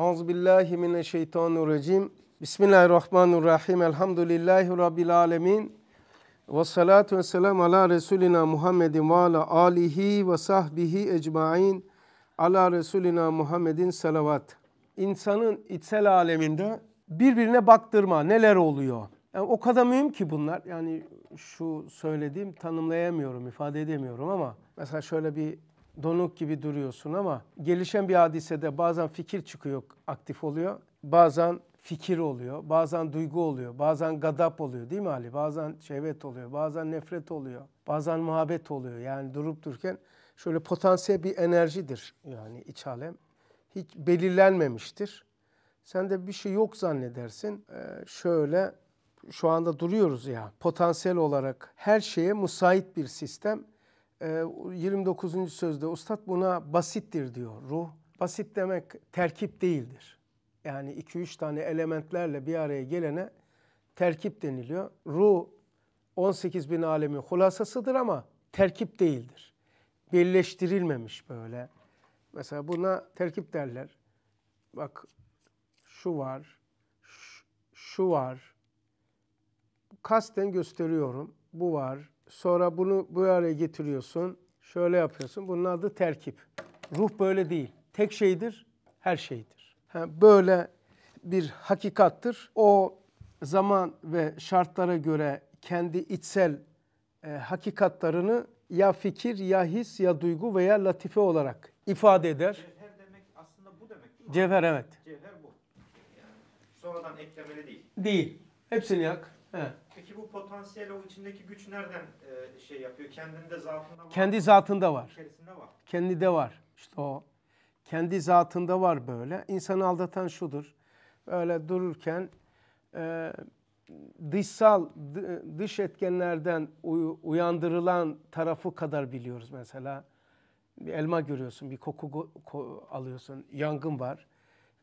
Euzubillahimineşşeytanirracim. Bismillahirrahmanirrahim. Elhamdülillahi Rabbil alemin. Ve salatu ve selam ala Resulina Muhammedin ve ala alihi ve sahbihi ecmain. Ala Resulina Muhammedin salavat. İnsanın içsel aleminde birbirine baktırma neler oluyor. Yani o kadar mühim ki bunlar. Yani şu söylediğim tanımlayamıyorum, ifade edemiyorum ama mesela şöyle bir donuk gibi duruyorsun ama gelişen bir hadisede bazen fikir çıkıyor, aktif oluyor. Bazen fikir oluyor, bazen duygu oluyor, bazen gadap oluyor değil mi Ali? Bazen şehvet oluyor, bazen nefret oluyor, bazen muhabbet oluyor. Yani durup dururken şöyle potansiyel bir enerjidir yani iç alem. Hiç belirlenmemiştir. Sen de bir şey yok zannedersin. Ee, şöyle şu anda duruyoruz ya potansiyel olarak her şeye müsait bir sistem 29. sözde Ustad buna basittir diyor ruh. Basit demek terkip değildir. Yani 2-3 tane elementlerle bir araya gelene terkip deniliyor. Ruh 18 bin alemin hulasasıdır ama terkip değildir. Birleştirilmemiş böyle. Mesela buna terkip derler. Bak şu var, şu, şu var. Kasten gösteriyorum. Bu var, Sonra bunu bu araya getiriyorsun. Şöyle yapıyorsun. Bunun adı terkip. Ruh böyle değil. Tek şeydir, her şeydir. böyle bir hakikattır. O zaman ve şartlara göre kendi içsel e, hakikatlarını ya fikir, ya his, ya duygu veya latife olarak ifade eder. Cevher demek aslında bu demek. Cevher evet. Cevher bu. Yani sonradan eklemeli değil. Değil. Hepsini yak. He. Peki bu potansiyel o içindeki güç nereden e, şey yapıyor? Kendinde zatında var. Kendi zatında var. İçerisinde var. Kendinde var. İşte o. Kendi zatında var böyle. İnsanı aldatan şudur. Öyle dururken e, dışsal, dış etkenlerden uyandırılan tarafı kadar biliyoruz mesela. Bir elma görüyorsun, bir koku alıyorsun, yangın var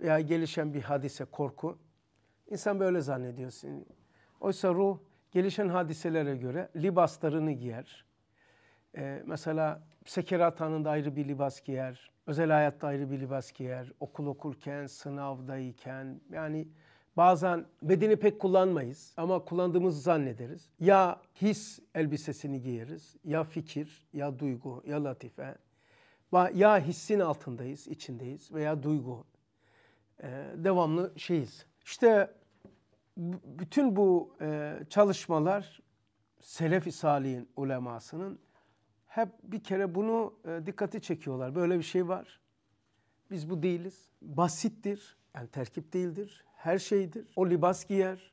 veya gelişen bir hadise, korku. İnsan böyle zannediyorsun. Oysa ruh gelişen hadiselere göre libaslarını giyer. Ee, mesela sekerat anında ayrı bir libas giyer, özel hayatta ayrı bir libas giyer, okul okurken, sınavdayken yani bazen bedeni pek kullanmayız ama kullandığımızı zannederiz. Ya his elbisesini giyeriz, ya fikir, ya duygu, ya latife, ya hissin altındayız, içindeyiz veya duygu. Ee, devamlı şeyiz. İşte bütün bu e, çalışmalar Selefi Salih'in ulemasının hep bir kere bunu e, dikkati çekiyorlar. Böyle bir şey var. Biz bu değiliz. Basittir. Yani terkip değildir. Her şeydir. O libas giyer.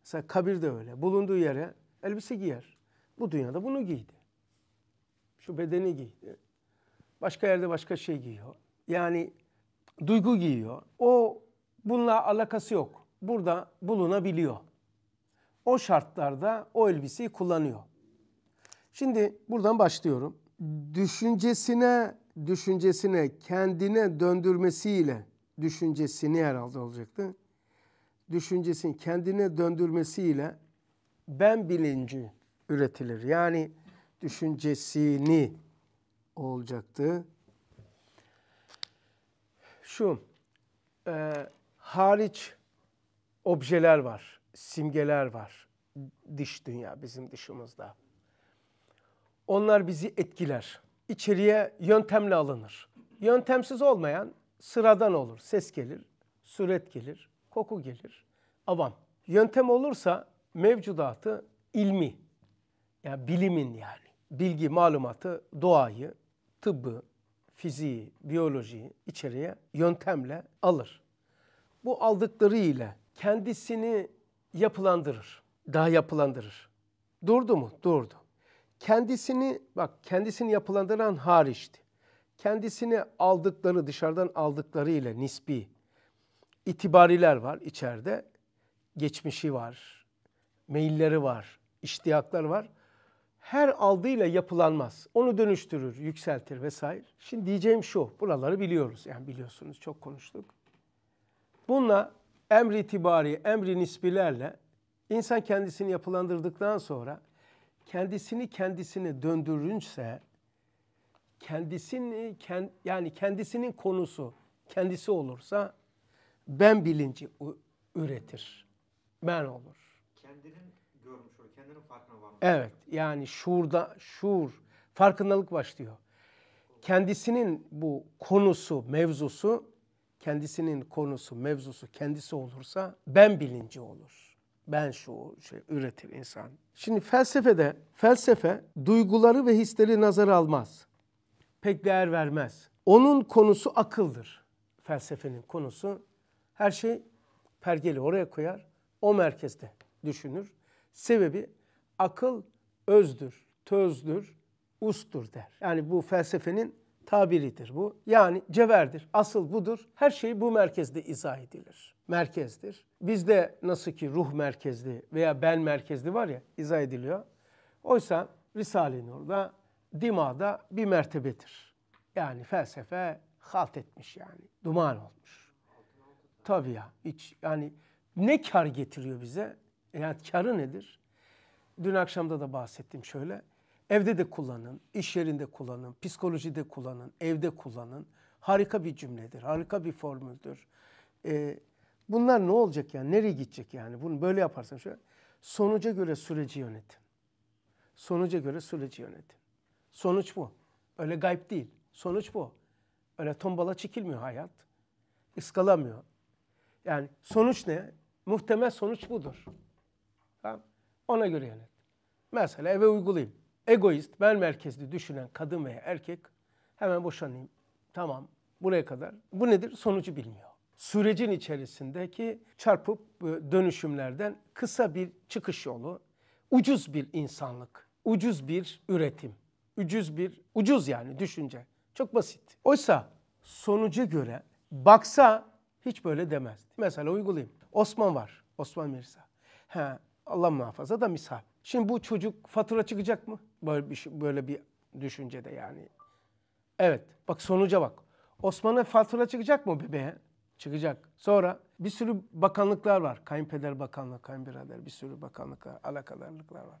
Mesela kabir de öyle. Bulunduğu yere elbise giyer. Bu dünyada bunu giydi. Şu bedeni giydi. Başka yerde başka şey giyiyor. Yani duygu giyiyor. O bununla alakası yok burada bulunabiliyor. O şartlarda o elbiseyi kullanıyor. Şimdi buradan başlıyorum. Düşüncesine, düşüncesine, kendine döndürmesiyle düşüncesini herhalde olacaktı. Düşüncesini kendine döndürmesiyle ben bilinci üretilir. Yani düşüncesini olacaktı. Şu, e, hariç objeler var, simgeler var dış dünya bizim dışımızda. Onlar bizi etkiler. İçeriye yöntemle alınır. Yöntemsiz olmayan sıradan olur. Ses gelir, suret gelir, koku gelir. Avam. Yöntem olursa mevcudatı ilmi, yani bilimin yani bilgi, malumatı, doğayı, tıbbı, fiziği, biyolojiyi içeriye yöntemle alır. Bu aldıkları ile kendisini yapılandırır. Daha yapılandırır. Durdu mu? Durdu. Kendisini bak kendisini yapılandıran hariçti. Kendisini aldıkları dışarıdan aldıkları ile nispi itibariler var içeride. Geçmişi var, meyilleri var, iştiyaklar var. Her aldığıyla yapılanmaz. Onu dönüştürür, yükseltir vesaire. Şimdi diyeceğim şu, buraları biliyoruz. Yani biliyorsunuz çok konuştuk. Bununla emri tibari, emri nisbilerle insan kendisini yapılandırdıktan sonra kendisini kendisine döndürünce kendisini kend, yani kendisinin konusu kendisi olursa ben bilinci üretir. Ben olur. Kendinin görmüş olur. Kendinin farkına varmış. Evet. Yani şuurda şuur farkındalık başlıyor. Kendisinin bu konusu, mevzusu kendisinin konusu, mevzusu kendisi olursa ben bilinci olur. Ben şu şey, üretir insan. Şimdi felsefede felsefe duyguları ve hisleri nazar almaz. Pek değer vermez. Onun konusu akıldır. Felsefenin konusu her şey pergeli oraya koyar. O merkezde düşünür. Sebebi akıl özdür, tözdür, ustur der. Yani bu felsefenin tabiridir bu. Yani cevherdir. Asıl budur. Her şey bu merkezde izah edilir. Merkezdir. Bizde nasıl ki ruh merkezli veya ben merkezli var ya izah ediliyor. Oysa Risale-i Nur'da dimada bir mertebedir. Yani felsefe halt etmiş yani. Duman olmuş. Tabii ya. Hiç, yani ne kar getiriyor bize? Yani karı nedir? Dün akşamda da bahsettim şöyle. Evde de kullanın, iş yerinde kullanın, psikolojide kullanın, evde kullanın. Harika bir cümledir, harika bir formüldür. Ee, bunlar ne olacak yani, nereye gidecek yani? Bunu böyle yaparsan şöyle. Sonuca göre süreci yönetin. Sonuca göre süreci yönetin. Sonuç bu. Öyle gayb değil. Sonuç bu. Öyle tombala çekilmiyor hayat. Iskalamıyor. Yani sonuç ne? Muhtemel sonuç budur. Tamam. Ona göre yönet. Mesela eve uygulayayım egoist, ben merkezli düşünen kadın veya erkek hemen boşanayım. Tamam buraya kadar. Bu nedir? Sonucu bilmiyor. Sürecin içerisindeki çarpıp e, dönüşümlerden kısa bir çıkış yolu, ucuz bir insanlık, ucuz bir üretim, ucuz bir ucuz yani düşünce. Çok basit. Oysa sonucu göre baksa hiç böyle demez. Mesela uygulayayım. Osman var. Osman Mirza. He, Allah muhafaza da misal. Şimdi bu çocuk fatura çıkacak mı? Böyle bir, şey, böyle bir düşüncede yani. Evet bak sonuca bak. Osman'a fatura çıkacak mı bebeğe? Çıkacak. Sonra bir sürü bakanlıklar var. Kayınpeder bakanlığı, kayınbirader bir sürü bakanlıklar, alakadarlıklar var.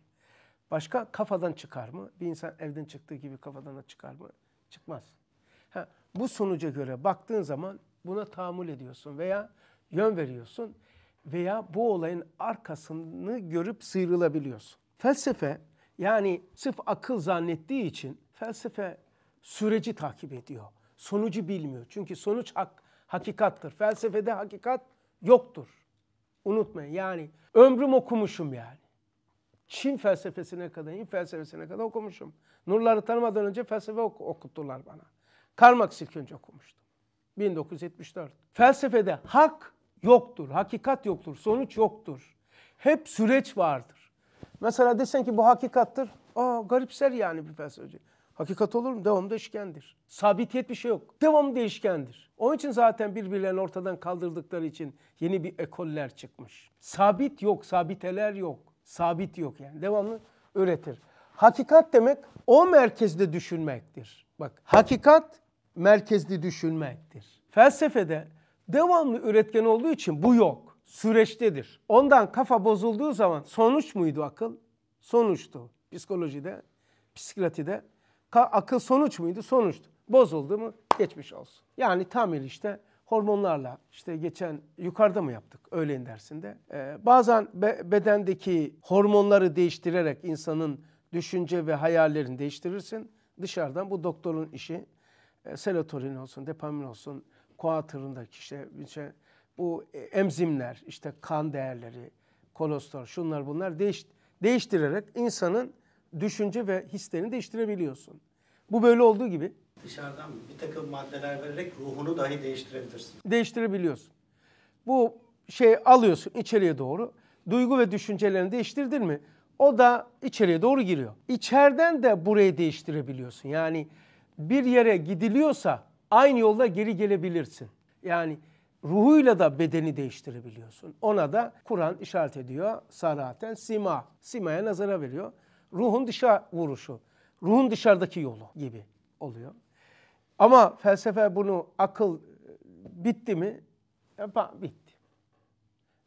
Başka kafadan çıkar mı? Bir insan evden çıktığı gibi kafadan çıkar mı? Çıkmaz. Ha, bu sonuca göre baktığın zaman buna tahammül ediyorsun veya yön veriyorsun veya bu olayın arkasını görüp sıyrılabiliyorsun. Felsefe yani sırf akıl zannettiği için felsefe süreci takip ediyor. Sonucu bilmiyor. Çünkü sonuç hak, hakikattır. Felsefede hakikat yoktur. Unutmayın yani ömrüm okumuşum yani. Çin felsefesine kadar, Hint felsefesine kadar okumuşum. Nurları tanımadan önce felsefe ok okuttular bana. Karl Marx önce okumuştum. 1974. Felsefede hak yoktur, hakikat yoktur, sonuç yoktur. Hep süreç vardır. Mesela desen ki bu hakikattır. Aa garipser yani bir felsefeci. Hakikat olur mu? Devam değişkendir. Sabitiyet bir şey yok. Devam değişkendir. Onun için zaten birbirlerini ortadan kaldırdıkları için yeni bir ekoller çıkmış. Sabit yok, sabiteler yok. Sabit yok yani. Devamlı üretir. Hakikat demek o merkezde düşünmektir. Bak hakikat merkezli düşünmektir. Felsefede devamlı üretken olduğu için bu yok süreçtedir. Ondan kafa bozulduğu zaman sonuç muydu akıl? Sonuçtu. Psikolojide, psikiyatride akıl sonuç muydu? Sonuçtu. Bozuldu mu? Geçmiş olsun. Yani tamir işte hormonlarla işte geçen yukarıda mı yaptık öğlen dersinde? Ee, bazen be bedendeki hormonları değiştirerek insanın düşünce ve hayallerini değiştirirsin. Dışarıdan bu doktorun işi e, serotonin olsun, depamin olsun, koatırındaki işte, işte bu emzimler, işte kan değerleri, kolesterol, şunlar bunlar değiş, değiştirerek insanın düşünce ve hislerini değiştirebiliyorsun. Bu böyle olduğu gibi. Dışarıdan bir takım maddeler vererek ruhunu dahi değiştirebilirsin. Değiştirebiliyorsun. Bu şey alıyorsun içeriye doğru. Duygu ve düşüncelerini değiştirdin mi? O da içeriye doğru giriyor. İçeriden de burayı değiştirebiliyorsun. Yani bir yere gidiliyorsa aynı yolda geri gelebilirsin. Yani ruhuyla da bedeni değiştirebiliyorsun. Ona da Kur'an işaret ediyor. Saraten sima. Simaya nazara veriyor. Ruhun dışa vuruşu. Ruhun dışarıdaki yolu gibi oluyor. Ama felsefe bunu akıl e, bitti mi? Yapa, bitti.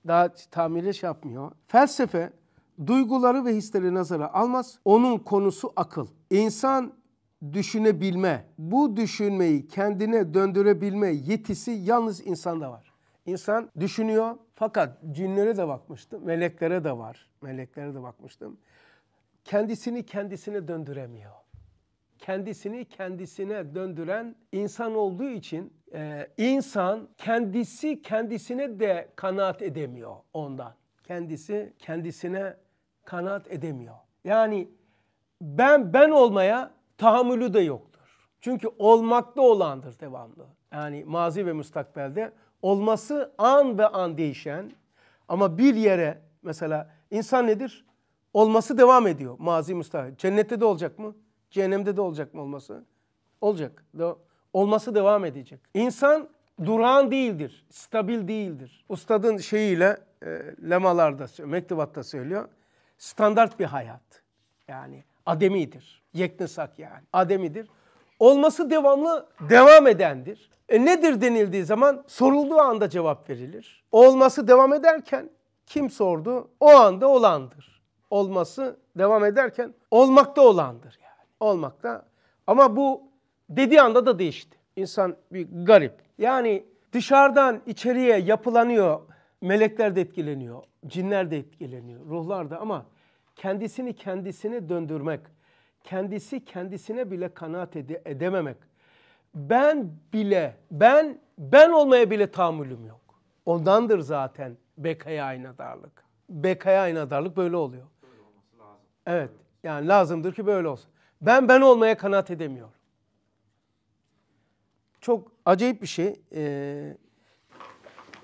Daha tamire şey yapmıyor. Felsefe duyguları ve hisleri nazara almaz. Onun konusu akıl. İnsan düşünebilme, bu düşünmeyi kendine döndürebilme yetisi yalnız insanda var. İnsan düşünüyor fakat cinlere de bakmıştım, meleklere de var, meleklere de bakmıştım. Kendisini kendisine döndüremiyor. Kendisini kendisine döndüren insan olduğu için e, insan kendisi kendisine de kanaat edemiyor ondan. Kendisi kendisine kanaat edemiyor. Yani ben ben olmaya tahammülü de yoktur. Çünkü olmakta olandır devamlı. Yani mazi ve müstakbelde olması an ve an değişen ama bir yere mesela insan nedir? Olması devam ediyor mazi müstakbel. Cennette de olacak mı? Cehennemde de olacak mı olması? Olacak. Olması devam edecek. İnsan durağan değildir, stabil değildir. Ustadın şeyiyle e, lemalarda, mektubatta söylüyor. Standart bir hayat. Yani Ademidir. Yeknesak yani. Ademidir. Olması devamlı devam edendir. E nedir denildiği zaman sorulduğu anda cevap verilir. Olması devam ederken kim sordu? O anda olandır. Olması devam ederken olmakta olandır yani. Olmakta. Ama bu dediği anda da değişti. İnsan bir garip. Yani dışarıdan içeriye yapılanıyor. Melekler de etkileniyor. Cinler de etkileniyor. Ruhlar da ama kendisini kendisine döndürmek, kendisi kendisine bile kanaat ede edememek. Ben bile, ben ben olmaya bile tahammülüm yok. Ondandır zaten bekaya aynadarlık. Bekaya aynadarlık böyle oluyor. Evet, yani lazımdır ki böyle olsun. Ben ben olmaya kanaat edemiyorum. Çok acayip bir şey. Ee,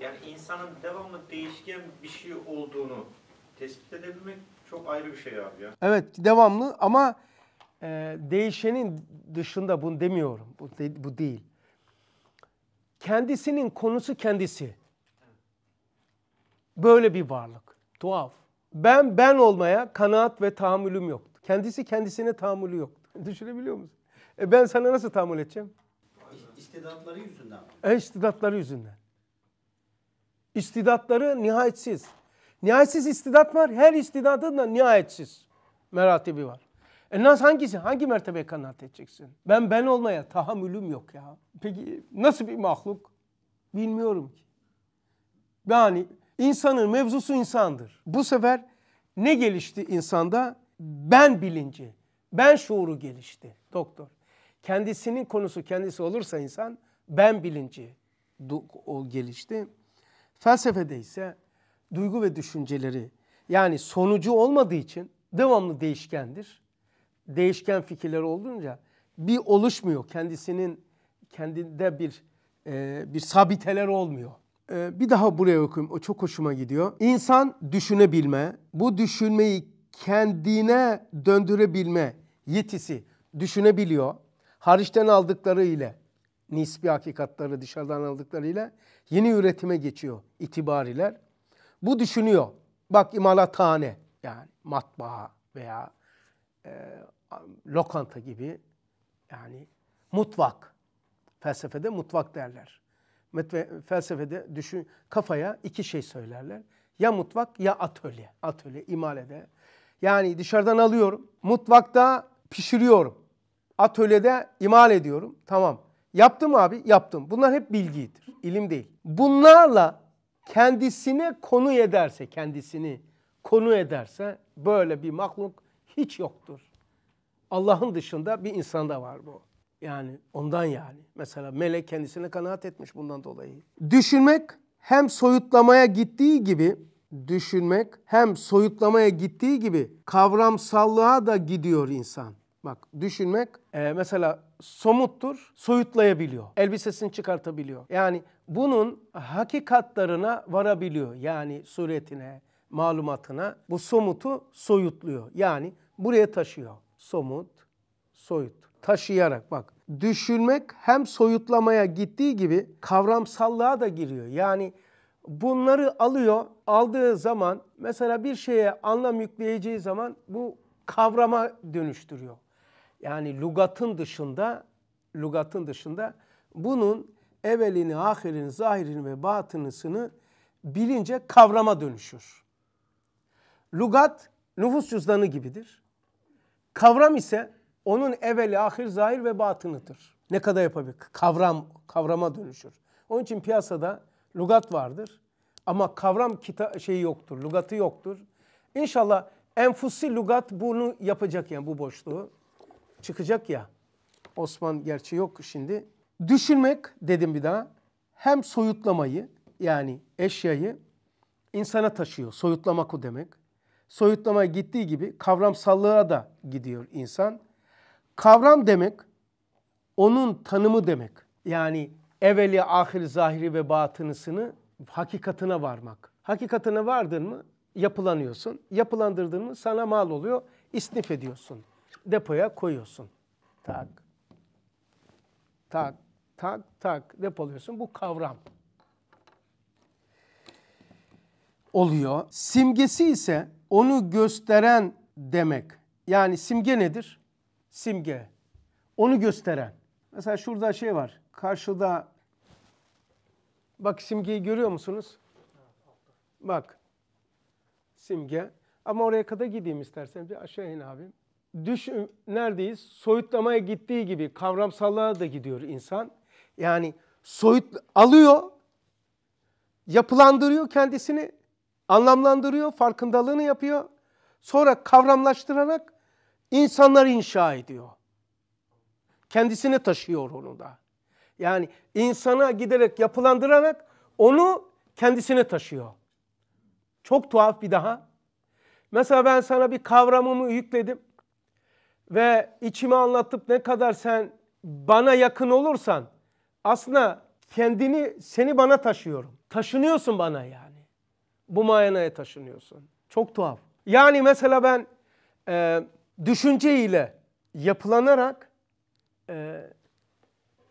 yani insanın devamlı değişken bir şey olduğunu tespit edebilmek çok ayrı bir şey abi ya. Evet devamlı ama e, değişenin dışında bunu demiyorum. Bu, de, bu değil. Kendisinin konusu kendisi. Böyle bir varlık. Tuhaf. Ben ben olmaya kanaat ve tahammülüm yoktu. Kendisi kendisine tahammülü yoktu. Düşünebiliyor musun? E ben sana nasıl tahammül edeceğim? İstidatları yüzünden. E istidatları yüzünden. İstidatları nihayetsiz. Nihayetsiz istidat var. Her istidadın da nihayetsiz meratibi var. E nasıl hangisi? Hangi mertebeye kanaat edeceksin? Ben ben olmaya tahammülüm yok ya. Peki nasıl bir mahluk? Bilmiyorum ki. Yani insanın mevzusu insandır. Bu sefer ne gelişti insanda? Ben bilinci, ben şuuru gelişti doktor. Kendisinin konusu kendisi olursa insan ben bilinci gelişti. Felsefede ise duygu ve düşünceleri yani sonucu olmadığı için devamlı değişkendir. Değişken fikirler olduğunca bir oluşmuyor kendisinin kendinde bir e, bir sabiteler olmuyor. E, bir daha buraya okuyayım o çok hoşuma gidiyor. İnsan düşünebilme, bu düşünmeyi kendine döndürebilme yetisi düşünebiliyor. Hariçten aldıkları ile nispi hakikatları dışarıdan aldıkları ile yeni üretime geçiyor itibariler. Bu düşünüyor. Bak imalathane yani matbaa veya e, lokanta gibi yani mutvak. Felsefede mutvak derler. Metve, felsefede düşün kafaya iki şey söylerler. Ya mutvak ya atölye. Atölye imalede. Yani dışarıdan alıyorum. Mutvakta pişiriyorum. Atölyede imal ediyorum. Tamam. Yaptım abi yaptım. Bunlar hep bilgidir. ilim değil. Bunlarla kendisine konu ederse, kendisini konu ederse böyle bir mahluk hiç yoktur. Allah'ın dışında bir insanda var bu. Yani ondan yani. Mesela melek kendisine kanaat etmiş bundan dolayı. Düşünmek hem soyutlamaya gittiği gibi düşünmek hem soyutlamaya gittiği gibi kavramsallığa da gidiyor insan. Bak düşünmek e, mesela somuttur, soyutlayabiliyor. Elbisesini çıkartabiliyor. Yani bunun hakikatlarına varabiliyor. Yani suretine, malumatına bu somutu soyutluyor. Yani buraya taşıyor. Somut, soyut. Taşıyarak bak. Düşünmek hem soyutlamaya gittiği gibi kavramsallığa da giriyor. Yani bunları alıyor. Aldığı zaman mesela bir şeye anlam yükleyeceği zaman bu kavrama dönüştürüyor yani lugatın dışında lugatın dışında bunun evvelini, ahirini, zahirini ve batınısını bilince kavrama dönüşür. Lugat nüfus cüzdanı gibidir. Kavram ise onun eveli, ahir, zahir ve batınıdır. Ne kadar yapabilir? Kavram, kavrama dönüşür. Onun için piyasada lugat vardır. Ama kavram kita şeyi yoktur, lugatı yoktur. İnşallah enfusi lugat bunu yapacak yani bu boşluğu çıkacak ya. Osman gerçi yok şimdi. Düşünmek dedim bir daha. Hem soyutlamayı yani eşyayı insana taşıyor. Soyutlamak o demek. Soyutlamaya gittiği gibi kavramsallığa da gidiyor insan. Kavram demek onun tanımı demek. Yani eveli, ahir, zahiri ve batınısını hakikatına varmak. Hakikatine vardın mı yapılanıyorsun. Yapılandırdın mı sana mal oluyor, isnif ediyorsun depoya koyuyorsun. Tak. Tak, tak, tak depoluyorsun. Bu kavram. Oluyor. Simgesi ise onu gösteren demek. Yani simge nedir? Simge. Onu gösteren. Mesela şurada şey var. Karşıda bak simgeyi görüyor musunuz? Bak. Simge. Ama oraya kadar gideyim istersen. Bir aşağı in abim düş neredeyiz? Soyutlamaya gittiği gibi kavramsallığa da gidiyor insan. Yani soyut alıyor, yapılandırıyor kendisini, anlamlandırıyor, farkındalığını yapıyor. Sonra kavramlaştırarak insanları inşa ediyor. Kendisini taşıyor onu da. Yani insana giderek yapılandırarak onu kendisine taşıyor. Çok tuhaf bir daha. Mesela ben sana bir kavramımı yükledim ve içimi anlatıp ne kadar sen bana yakın olursan aslında kendini seni bana taşıyorum. Taşınıyorsun bana yani. Bu manaya taşınıyorsun. Çok tuhaf. Yani mesela ben e, düşünce yapılanarak e,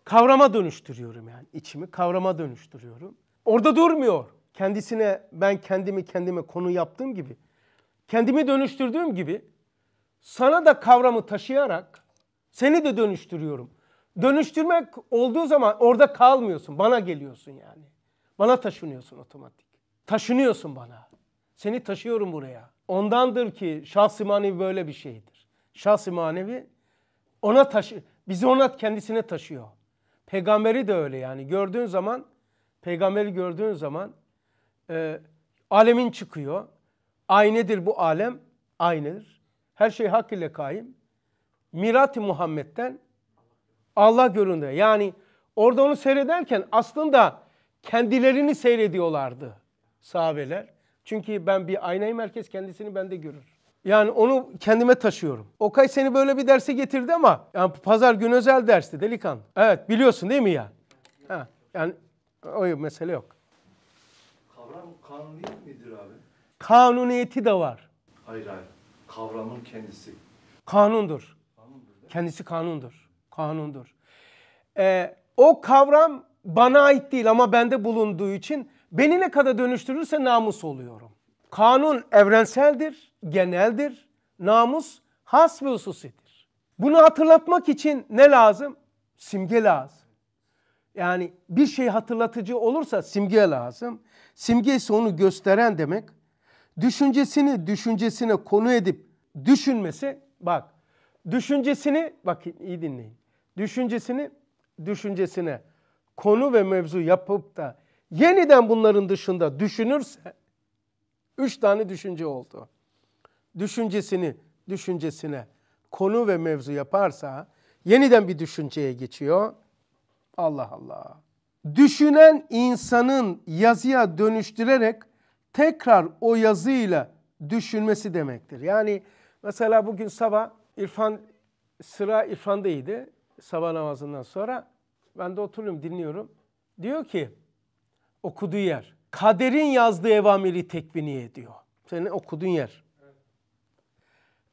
kavrama dönüştürüyorum yani içimi kavrama dönüştürüyorum. Orada durmuyor. Kendisine ben kendimi kendime konu yaptığım gibi kendimi dönüştürdüğüm gibi sana da kavramı taşıyarak seni de dönüştürüyorum. Dönüştürmek olduğu zaman orada kalmıyorsun. Bana geliyorsun yani. Bana taşınıyorsun otomatik. Taşınıyorsun bana. Seni taşıyorum buraya. Ondandır ki şahsi manevi böyle bir şeydir. Şahsi manevi ona taşı bizi ona kendisine taşıyor. Peygamberi de öyle yani. Gördüğün zaman peygamberi gördüğün zaman e, alemin çıkıyor. Aynedir bu alem? Aynedir her şey hak ile kaim. Mirat-ı Muhammed'den Allah göründü. Yani orada onu seyrederken aslında kendilerini seyrediyorlardı sahabeler. Çünkü ben bir aynayım herkes kendisini bende görür. Yani onu kendime taşıyorum. Okay seni böyle bir derse getirdi ama yani pazar gün özel dersti delikanlı. Evet biliyorsun değil mi ya? Ha, yani o mesele yok. Kavram kanuni midir abi? Kanuniyeti de var. Hayır hayır. Kavramın kendisi. Kanundur. kanundur kendisi kanundur. Kanundur. Ee, o kavram bana ait değil ama bende bulunduğu için beni ne kadar dönüştürürse namus oluyorum. Kanun evrenseldir, geneldir. Namus has ve hususidir. Bunu hatırlatmak için ne lazım? Simge lazım. Yani bir şey hatırlatıcı olursa simge lazım. Simge ise onu gösteren demek. Düşüncesini düşüncesine konu edip düşünmesi bak düşüncesini bakın iyi dinleyin. Düşüncesini düşüncesine konu ve mevzu yapıp da yeniden bunların dışında düşünürse üç tane düşünce oldu. Düşüncesini düşüncesine konu ve mevzu yaparsa yeniden bir düşünceye geçiyor. Allah Allah. Düşünen insanın yazıya dönüştürerek tekrar o yazıyla düşünmesi demektir. Yani Mesela bugün sabah İrfan sıra İrfan'daydı sabah namazından sonra. Ben de oturuyorum dinliyorum. Diyor ki okuduğu yer. Kaderin yazdığı evamiri tekviniye diyor. Senin okuduğun yer.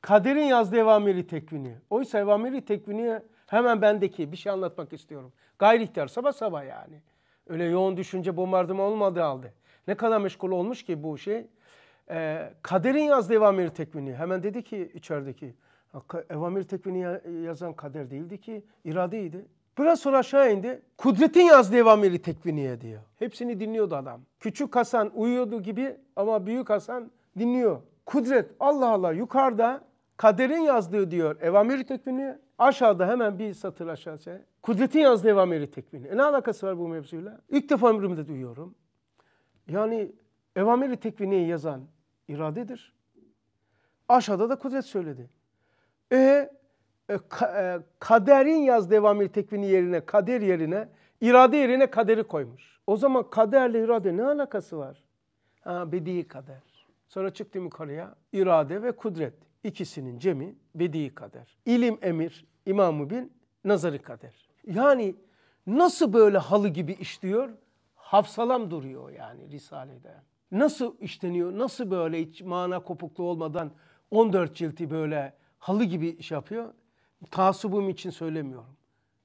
Kaderin yazdığı evamiri tekviniye. Oysa evamiri tekviniye hemen bendeki bir şey anlatmak istiyorum. Gayri ihtiyar sabah sabah yani. Öyle yoğun düşünce bombardıman olmadı halde. Ne kadar meşgul olmuş ki bu şey e, kaderin yazdığı evamir tekvini. Hemen dedi ki içerideki evamir tekvini yazan kader değildi ki iradeydi. Biraz sonra aşağı indi. Kudretin yazdığı evamiri tekviniye diyor. Hepsini dinliyordu adam. Küçük Hasan uyuyordu gibi ama büyük Hasan dinliyor. Kudret Allah Allah yukarıda kaderin yazdığı diyor evamiri tekvini. Aşağıda hemen bir satır aşağıya. Kudretin yazdığı evamiri tekvini. E ne alakası var bu mevzuyla? İlk defa ömrümde duyuyorum. Yani evamiri tekviniyi yazan iradedir. Aşağıda da kudret söyledi. E, e, ka, e kaderin yaz devamil tekvini yerine, kader yerine, irade yerine kaderi koymuş. O zaman kaderle irade ne alakası var? Ha, bedi kader. Sonra çıktım yukarıya. irade ve kudret. İkisinin cemi bedi kader. İlim emir, imamı bil, nazarı kader. Yani nasıl böyle halı gibi işliyor? Hafsalam duruyor yani Risale'de nasıl işleniyor? Nasıl böyle hiç mana kopukluğu olmadan 14 cilti böyle halı gibi iş yapıyor? Tasubum için söylemiyorum.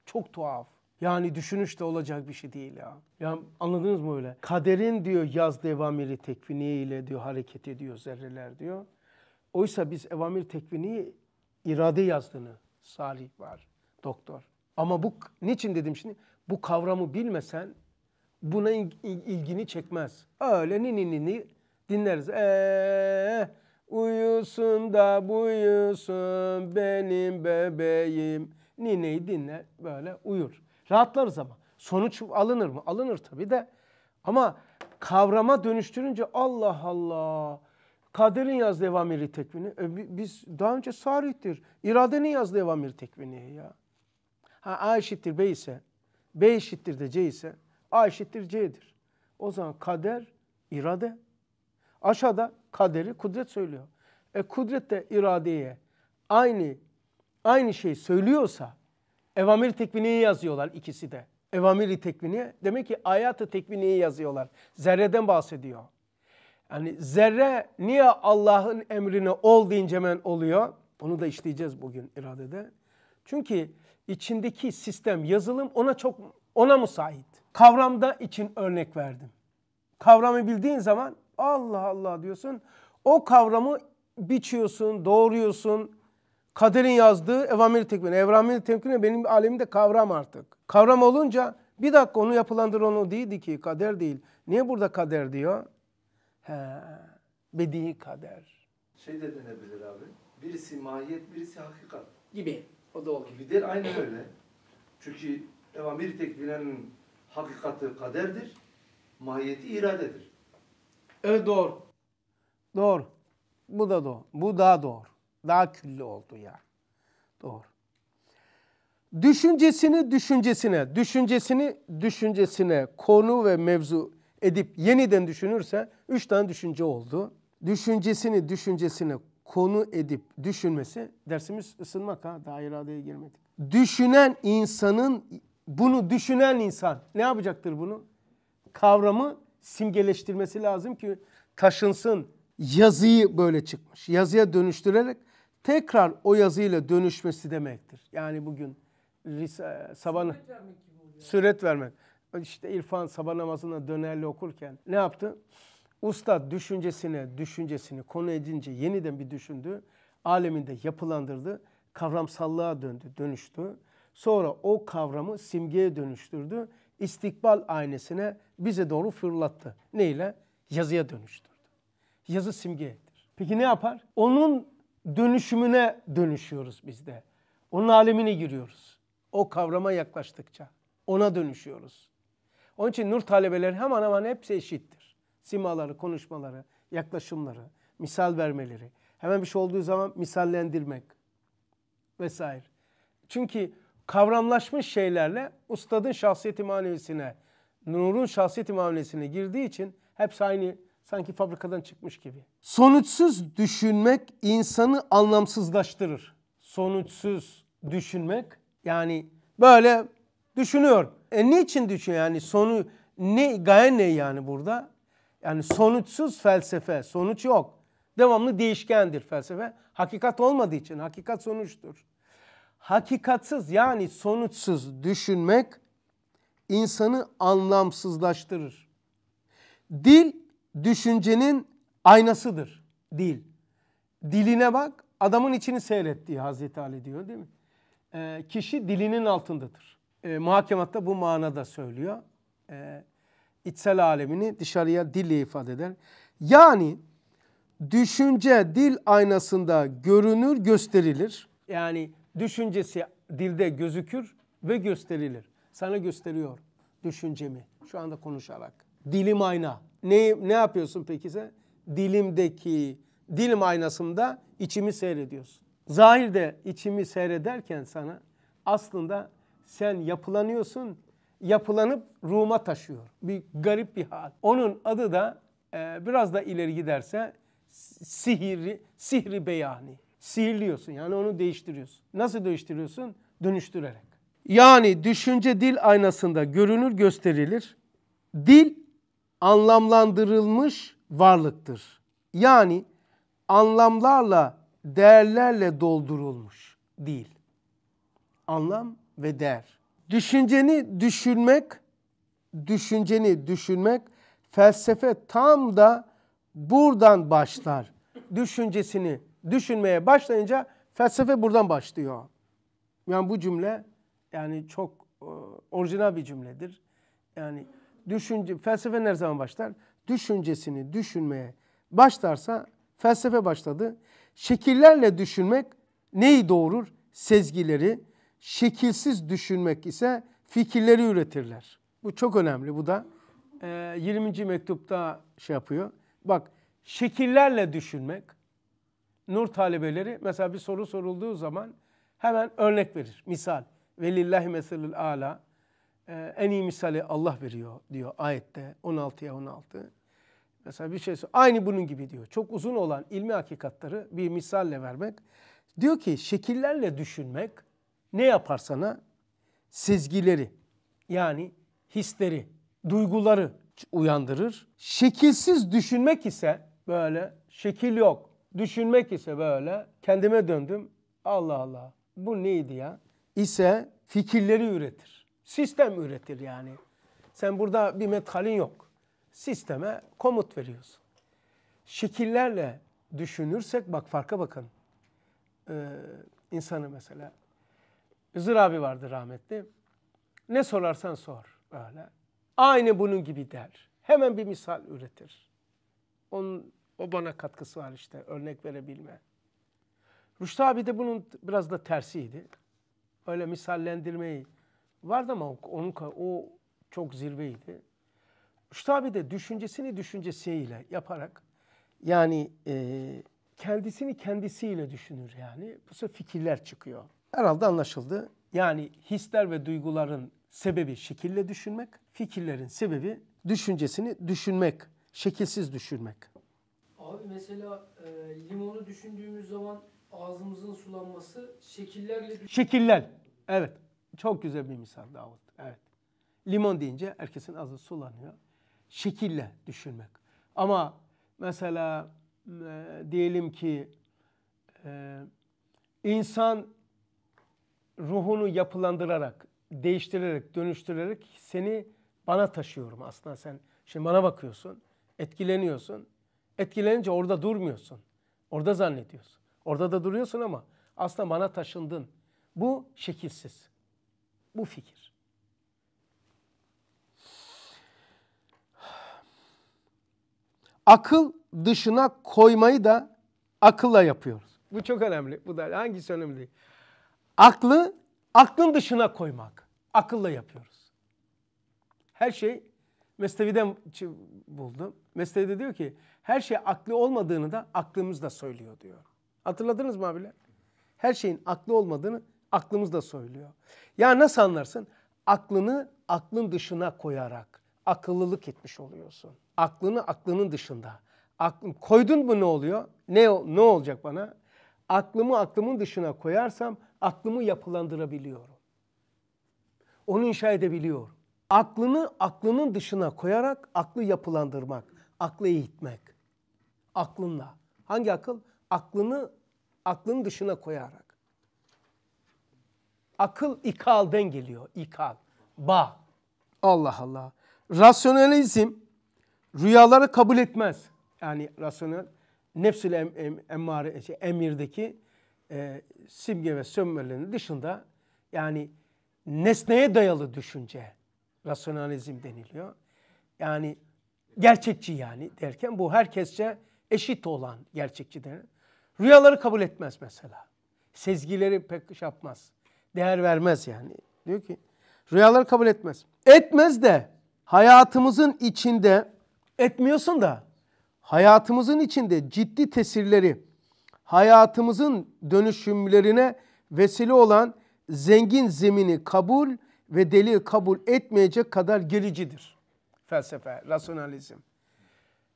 Çok tuhaf. Yani düşünüş de olacak bir şey değil ya. Ya anladınız mı öyle? Kaderin diyor yaz devamiri tekviniye ile diyor hareket ediyor zerreler diyor. Oysa biz evamir tekvini irade yazdığını Salih var doktor. Ama bu niçin dedim şimdi? Bu kavramı bilmesen buna ilgini çekmez. Öyle nini nini dinleriz. Eee uyusun da buyusun benim bebeğim. Nineyi dinle böyle uyur. Rahatlarız ama. Sonuç alınır mı? Alınır tabii de. Ama kavrama dönüştürünce Allah Allah. Kader'in yazdığı evamiri tekvini. E, biz daha önce sarihtir. İradenin yazdığı evamiri tekvini ya. Ha A eşittir B ise, B eşittir de C ise A eşittir C'dir. O zaman kader irade. Aşağıda kaderi kudret söylüyor. E kudret de iradeye aynı aynı şey söylüyorsa evamir tekviniyi yazıyorlar ikisi de. Evamiri tekviniye demek ki ayatı tekviniyi yazıyorlar. Zerreden bahsediyor. Yani zerre niye Allah'ın emrine ol deyince hemen oluyor? Onu da işleyeceğiz bugün iradede. Çünkü içindeki sistem, yazılım ona çok ona müsait. Kavramda için örnek verdim. Kavramı bildiğin zaman Allah Allah diyorsun. O kavramı biçiyorsun, doğruyorsun. Kaderin yazdığı evamir tekvin. evamir tekvin benim alemimde kavram artık. Kavram olunca bir dakika onu yapılandır onu değildi ki kader değil. Niye burada kader diyor? He, bedi kader. Şey de denebilir abi. Birisi mahiyet, birisi hakikat. Gibi. O da olur. Gider aynı öyle. Çünkü evamir tekvinin hakikati kaderdir, mahiyeti iradedir. Evet doğru. Doğru. Bu da doğru. Bu daha doğru. Daha külli oldu ya. Doğru. Düşüncesini düşüncesine, düşüncesini düşüncesine konu ve mevzu edip yeniden düşünürse üç tane düşünce oldu. Düşüncesini düşüncesine konu edip düşünmesi dersimiz ısınmak ha daha iradeye girmedik. Düşünen insanın bunu düşünen insan ne yapacaktır bunu? Kavramı simgeleştirmesi lazım ki taşınsın. Yazıyı böyle çıkmış. Yazıya dönüştürerek tekrar o yazıyla dönüşmesi demektir. Yani bugün e, sabana süret vermek. İşte İrfan sabah namazına dönerli okurken ne yaptı? Usta düşüncesine, düşüncesini konu edince yeniden bir düşündü. Aleminde yapılandırdı. Kavramsallığa döndü, dönüştü. Sonra o kavramı simgeye dönüştürdü. İstikbal aynesine bize doğru fırlattı. Neyle? Yazıya dönüştürdü. Yazı simgedir. Peki ne yapar? Onun dönüşümüne dönüşüyoruz biz de. Onun alemine giriyoruz. O kavrama yaklaştıkça ona dönüşüyoruz. Onun için nur talebeleri hemen hemen hepsi eşittir. Simaları, konuşmaları, yaklaşımları, misal vermeleri, hemen bir şey olduğu zaman misallendirmek vesaire. Çünkü kavramlaşmış şeylerle ustadın şahsiyeti manevisine, nurun şahsiyeti manevisine girdiği için hepsi aynı sanki fabrikadan çıkmış gibi. Sonuçsuz düşünmek insanı anlamsızlaştırır. Sonuçsuz düşünmek yani böyle düşünüyor. E niçin düşün yani sonu ne gaye ne yani burada? Yani sonuçsuz felsefe, sonuç yok. Devamlı değişkendir felsefe. Hakikat olmadığı için hakikat sonuçtur hakikatsız yani sonuçsuz düşünmek insanı anlamsızlaştırır. Dil düşüncenin aynasıdır. Dil. Diline bak adamın içini seyret diye Hazreti Ali diyor değil mi? E, kişi dilinin altındadır. E, muhakematta bu manada söylüyor. E, içsel alemini dışarıya dille ifade eder. Yani düşünce dil aynasında görünür gösterilir. Yani düşüncesi dilde gözükür ve gösterilir. Sana gösteriyor düşüncemi şu anda konuşarak. Dilim ayna. Ne, ne yapıyorsun peki sen? Dilimdeki, dilim aynasında içimi seyrediyorsun. Zahirde içimi seyrederken sana aslında sen yapılanıyorsun, yapılanıp ruhuma taşıyor. Bir garip bir hal. Onun adı da e, biraz da ileri giderse sihri, sihri beyani sihirliyorsun. Yani onu değiştiriyorsun. Nasıl değiştiriyorsun? Dönüştürerek. Yani düşünce dil aynasında görünür gösterilir. Dil anlamlandırılmış varlıktır. Yani anlamlarla, değerlerle doldurulmuş değil. Anlam ve değer. Düşünceni düşünmek, düşünceni düşünmek felsefe tam da buradan başlar. Düşüncesini düşünmeye başlayınca felsefe buradan başlıyor. Yani bu cümle yani çok e, orijinal bir cümledir. Yani düşünce felsefe ne zaman başlar? Düşüncesini düşünmeye başlarsa felsefe başladı. Şekillerle düşünmek neyi doğurur? Sezgileri. Şekilsiz düşünmek ise fikirleri üretirler. Bu çok önemli. Bu da e, 20. mektupta şey yapıyor. Bak şekillerle düşünmek nur talebeleri mesela bir soru sorulduğu zaman hemen örnek verir. Misal. Velillahi meselül ala. Ee, en iyi misali Allah veriyor diyor ayette 16'ya 16. Mesela bir şey aynı bunun gibi diyor. Çok uzun olan ilmi hakikatları bir misalle vermek. Diyor ki şekillerle düşünmek ne yapar sana? Sezgileri yani hisleri, duyguları uyandırır. Şekilsiz düşünmek ise böyle şekil yok, düşünmek ise böyle kendime döndüm. Allah Allah bu neydi ya? İse fikirleri üretir. Sistem üretir yani. Sen burada bir metkalin yok. Sisteme komut veriyorsun. Şekillerle düşünürsek bak farka bakın. Ee, insanı mesela. Hızır abi vardı rahmetli. Ne sorarsan sor böyle. Aynı bunun gibi der. Hemen bir misal üretir. Onun o bana katkısı var işte örnek verebilme. Rüştü abi de bunun biraz da tersiydi. Öyle misallendirmeyi vardı ama onun o çok zirveydi. Rüştü abi de düşüncesini düşüncesiyle yaparak yani e, kendisini kendisiyle düşünür yani. Bu sefer fikirler çıkıyor. Herhalde anlaşıldı. Yani hisler ve duyguların sebebi şekille düşünmek, fikirlerin sebebi düşüncesini düşünmek, şekilsiz düşünmek. Abi mesela e, limonu düşündüğümüz zaman ağzımızın sulanması şekillerle... Şekiller. Evet. Çok güzel bir misal Davut. Evet. Limon deyince herkesin ağzı sulanıyor. Şekille düşünmek. Ama mesela e, diyelim ki e, insan ruhunu yapılandırarak, değiştirerek, dönüştürerek seni bana taşıyorum aslında sen. Şimdi bana bakıyorsun, etkileniyorsun. Etkilenince orada durmuyorsun. Orada zannediyorsun. Orada da duruyorsun ama aslında bana taşındın. Bu şekilsiz. Bu fikir. Akıl dışına koymayı da akılla yapıyoruz. Bu çok önemli. Bu da hangisi önemli Aklı aklın dışına koymak. Akılla yapıyoruz. Her şey Mesnevi'den buldum. Mesleğde diyor ki her şey aklı olmadığını da aklımız da söylüyor diyor. Hatırladınız mı abiler? Her şeyin aklı olmadığını aklımız da söylüyor. Ya nasıl anlarsın? Aklını aklın dışına koyarak akıllılık etmiş oluyorsun. Aklını aklının dışında. Aklım koydun mu ne oluyor? Ne ne olacak bana? Aklımı aklımın dışına koyarsam aklımı yapılandırabiliyorum. Onu inşa edebiliyorum. Aklını aklının dışına koyarak aklı yapılandırmak. Aklı eğitmek. Aklınla. Hangi akıl? Aklını aklın dışına koyarak. Akıl ikalden geliyor. İkal. Ba. Allah Allah. Rasyonalizm rüyaları kabul etmez. Yani rasyonel nefsül em, em, emmare, şey, emirdeki e, simge ve sömürlerinin dışında yani nesneye dayalı düşünce rasyonalizm deniliyor. Yani gerçekçi yani derken bu herkesçe eşit olan gerçekçi denir. Rüyaları kabul etmez mesela. Sezgileri pek şey yapmaz. Değer vermez yani. Diyor ki rüyaları kabul etmez. Etmez de hayatımızın içinde etmiyorsun da hayatımızın içinde ciddi tesirleri hayatımızın dönüşümlerine vesile olan zengin zemini kabul ve delil kabul etmeyecek kadar gericidir felsefe, rasyonalizm.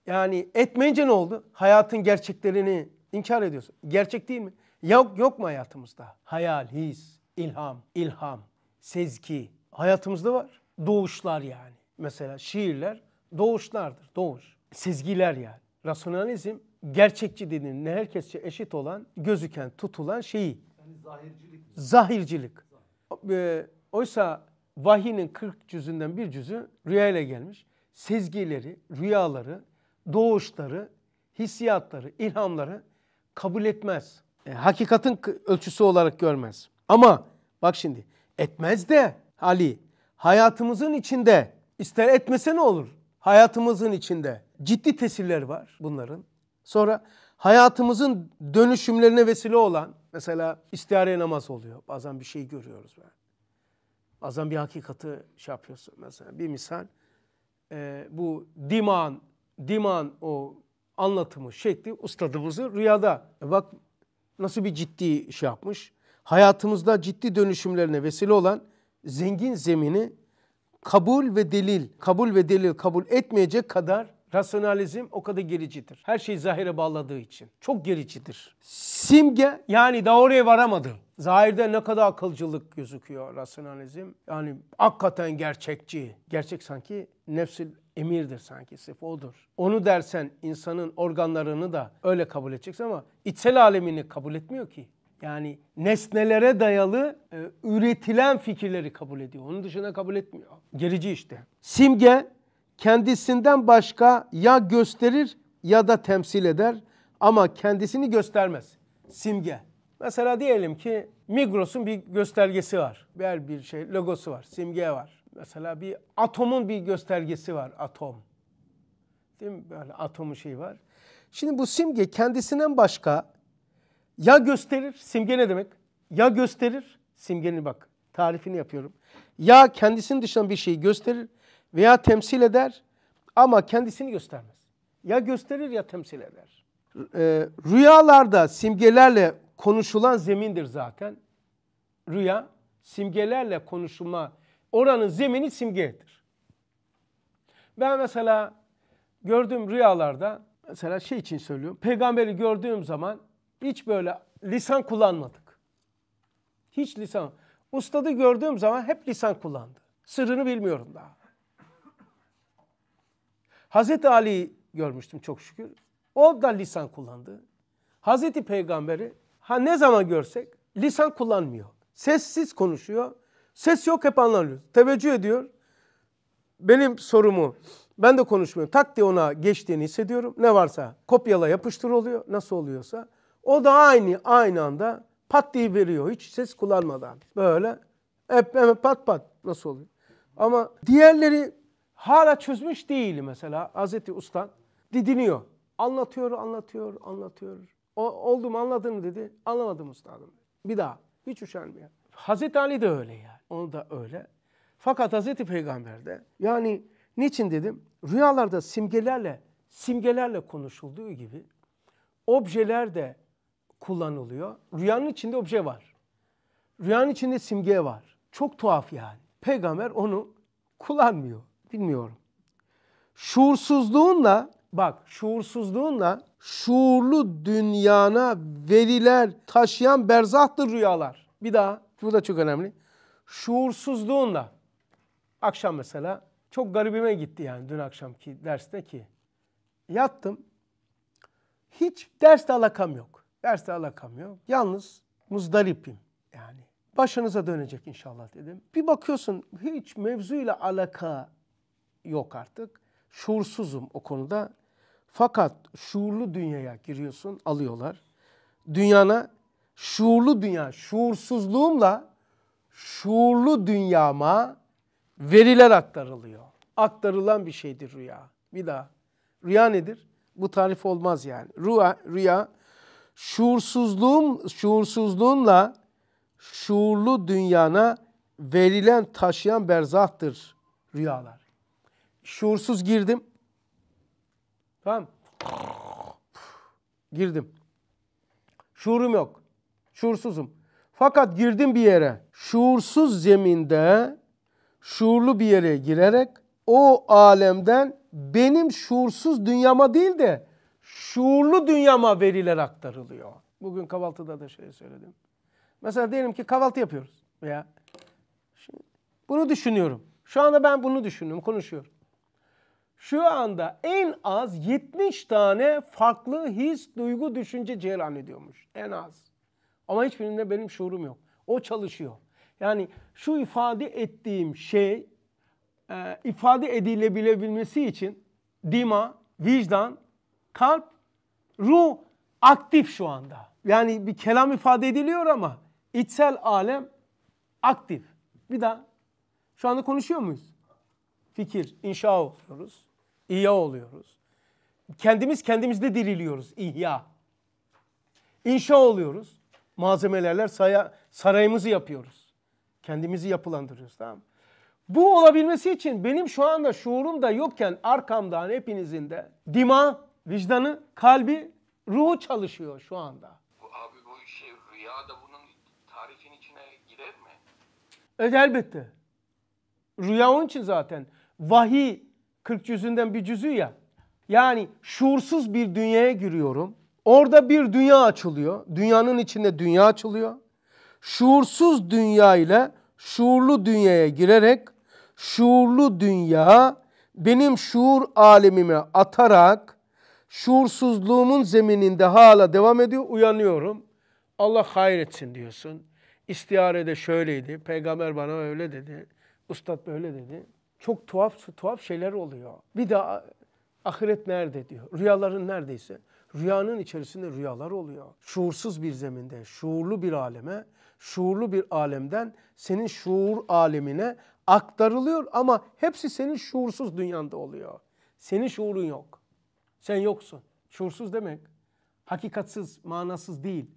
Yani etmeyince ne oldu? Hayatın gerçeklerini inkar ediyorsun. Gerçek değil mi? Yok, yok mu hayatımızda? Hayal, his, ilham, ilham, sezgi hayatımızda var. Doğuşlar yani. Mesela şiirler doğuşlardır, doğuş. Sezgiler yani. Rasyonalizm gerçekçi dediğin ne herkesçe eşit olan, gözüken, tutulan şeyi. Yani zahircilik. Zahircilik. Zahir. Ee, oysa vahinin 40 cüzünden bir cüzü rüyayla gelmiş. Sezgileri, rüyaları, doğuşları, hissiyatları, ilhamları kabul etmez. E, hakikatin ölçüsü olarak görmez. Ama bak şimdi etmez de Ali hayatımızın içinde ister etmese ne olur? Hayatımızın içinde ciddi tesirler var bunların. Sonra hayatımızın dönüşümlerine vesile olan mesela istiare namaz oluyor. Bazen bir şey görüyoruz. Yani. Bazen bir hakikati şey yapıyorsun. Mesela bir misal e, bu diman, diman o anlatımı şekli ustadımızı rüyada. E bak nasıl bir ciddi şey yapmış. Hayatımızda ciddi dönüşümlerine vesile olan zengin zemini kabul ve delil, kabul ve delil kabul etmeyecek kadar Rasyonalizm o kadar gericidir. Her şey zahire bağladığı için. Çok gericidir. Simge yani daha oraya varamadı. Zahirde ne kadar akılcılık gözüküyor rasyonalizm. Yani hakikaten gerçekçi. Gerçek sanki nefsil emirdir sanki sırf odur. Onu dersen insanın organlarını da öyle kabul edeceksin ama içsel alemini kabul etmiyor ki. Yani nesnelere dayalı e, üretilen fikirleri kabul ediyor. Onun dışına kabul etmiyor. Gerici işte. Simge kendisinden başka ya gösterir ya da temsil eder ama kendisini göstermez. Simge. Mesela diyelim ki Migros'un bir göstergesi var. bir bir şey logosu var, simge var. Mesela bir atomun bir göstergesi var, atom. Değil mi? Böyle atomun şeyi var. Şimdi bu simge kendisinden başka ya gösterir, simge ne demek? Ya gösterir, simgenin bak tarifini yapıyorum. Ya kendisinin dışında bir şeyi gösterir veya temsil eder ama kendisini göstermez. Ya gösterir ya temsil eder. E, rüyalarda simgelerle konuşulan zemindir zaten. Rüya simgelerle konuşulma oranın zemini simgedir. Ben mesela gördüğüm rüyalarda mesela şey için söylüyorum. Peygamberi gördüğüm zaman hiç böyle lisan kullanmadık. Hiç lisan. Ustadı gördüğüm zaman hep lisan kullandı. Sırrını bilmiyorum daha. Hazreti Ali'yi görmüştüm çok şükür. O da lisan kullandı. Hazreti Peygamberi ha ne zaman görsek lisan kullanmıyor. Sessiz konuşuyor. Ses yok hep anlanıyor. Teveccüh ediyor. Benim sorumu ben de konuşmuyorum. Tak diye ona geçtiğini hissediyorum. Ne varsa kopyala yapıştır oluyor. Nasıl oluyorsa. O da aynı aynı anda pat diye veriyor. Hiç ses kullanmadan. Böyle hep, hep pat pat nasıl oluyor. Ama diğerleri Hala çözmüş değil mesela Hazreti Usta didiniyor. Anlatıyor, anlatıyor, anlatıyor. O, oldu mu anladın mı dedi. Anlamadım ustadım. Bir daha. Hiç üşenmiyor. Hazreti Ali de öyle yani. Onu da öyle. Fakat Hazreti Peygamber de yani niçin dedim? Rüyalarda simgelerle simgelerle konuşulduğu gibi objeler de kullanılıyor. Rüyanın içinde obje var. Rüyanın içinde simge var. Çok tuhaf yani. Peygamber onu kullanmıyor. Bilmiyorum. Şuursuzluğunla bak şuursuzluğunla şuurlu dünyana veriler taşıyan berzahtır rüyalar. Bir daha bu da çok önemli. Şuursuzluğunla akşam mesela çok garibime gitti yani dün akşamki derste ki yattım hiç derste alakam yok. Derste alakam yok. Yalnız muzdaripim yani. Başınıza dönecek inşallah dedim. Bir bakıyorsun hiç mevzuyla alaka yok artık. Şuursuzum o konuda. Fakat şuurlu dünyaya giriyorsun, alıyorlar. Dünyana şuurlu dünya, şuursuzluğumla şuurlu dünyama veriler aktarılıyor. Aktarılan bir şeydir rüya. Bir daha. Rüya nedir? Bu tarif olmaz yani. Rüya, rüya şuursuzluğum, şuursuzluğunla şuurlu dünyana verilen taşıyan berzahtır rüyalar şuursuz girdim. Tamam Girdim. Şuurum yok. Şuursuzum. Fakat girdim bir yere. Şuursuz zeminde şuurlu bir yere girerek o alemden benim şuursuz dünyama değil de şuurlu dünyama veriler aktarılıyor. Bugün kahvaltıda da şey söyledim. Mesela diyelim ki kahvaltı yapıyoruz veya bunu düşünüyorum. Şu anda ben bunu düşünüyorum, konuşuyorum şu anda en az 70 tane farklı his, duygu, düşünce cereyan ediyormuş. En az. Ama hiçbirinde benim şuurum yok. O çalışıyor. Yani şu ifade ettiğim şey e, ifade edilebilebilmesi için dima, vicdan, kalp, ruh aktif şu anda. Yani bir kelam ifade ediliyor ama içsel alem aktif. Bir daha şu anda konuşuyor muyuz? Fikir, inşa oluyoruz. İhya oluyoruz. Kendimiz kendimizde diriliyoruz. İhya. İnşa oluyoruz. Malzemelerler saya, sarayımızı yapıyoruz. Kendimizi yapılandırıyoruz. Tamam mı? Bu olabilmesi için benim şu anda şuurum da yokken arkamdan hepinizin de dima, vicdanı, kalbi, ruhu çalışıyor şu anda. Abi bu şey rüya da bunun tarifin içine girer mi? Evet elbette. Rüya onun için zaten vahiy 40 cüzünden bir cüzü ya. Yani şuursuz bir dünyaya giriyorum. Orada bir dünya açılıyor. Dünyanın içinde dünya açılıyor. Şuursuz dünya ile şuurlu dünyaya girerek şuurlu dünya benim şuur alemime atarak şuursuzluğumun zemininde hala devam ediyor. Uyanıyorum. Allah hayır etsin diyorsun. İstiharede şöyleydi. Peygamber bana öyle dedi. Ustad böyle dedi çok tuhaf tuhaf şeyler oluyor. Bir daha ahiret nerede diyor. Rüyaların neredeyse. Rüyanın içerisinde rüyalar oluyor. Şuursuz bir zeminde, şuurlu bir aleme, şuurlu bir alemden senin şuur alemine aktarılıyor ama hepsi senin şuursuz dünyanda oluyor. Senin şuurun yok. Sen yoksun. Şuursuz demek hakikatsız, manasız değil.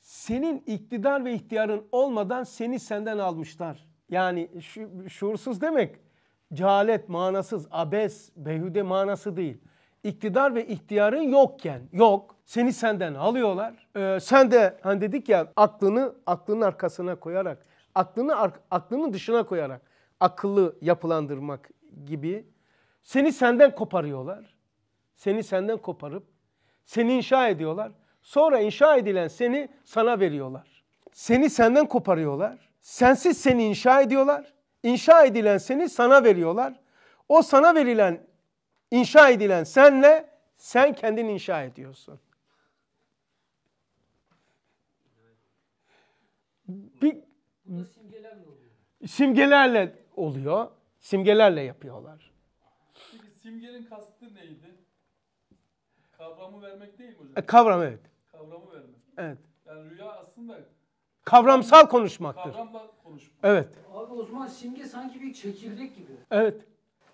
Senin iktidar ve ihtiyarın olmadan seni senden almışlar. Yani şu, şuursuz demek cehalet manasız, abes, beyhude manası değil. İktidar ve ihtiyarın yokken, yok. Seni senden alıyorlar. Ee, sen de hani dedik ya aklını aklının arkasına koyarak, aklını aklının dışına koyarak akıllı yapılandırmak gibi seni senden koparıyorlar. Seni senden koparıp seni inşa ediyorlar. Sonra inşa edilen seni sana veriyorlar. Seni senden koparıyorlar. Sensiz seni inşa ediyorlar inşa edilen seni sana veriyorlar. O sana verilen, inşa edilen senle sen kendin inşa ediyorsun. Bir, simgelerle oluyor. Simgelerle yapıyorlar. Peki simgenin kastı neydi? Kavramı vermek değil mi hocam? E, kavram evet. Kavramı vermek. Evet. Yani rüya aslında kavramsal konuşmaktır. Kavramla konuşmak. Evet. Abi o zaman simge sanki bir çekirdek gibi. Evet.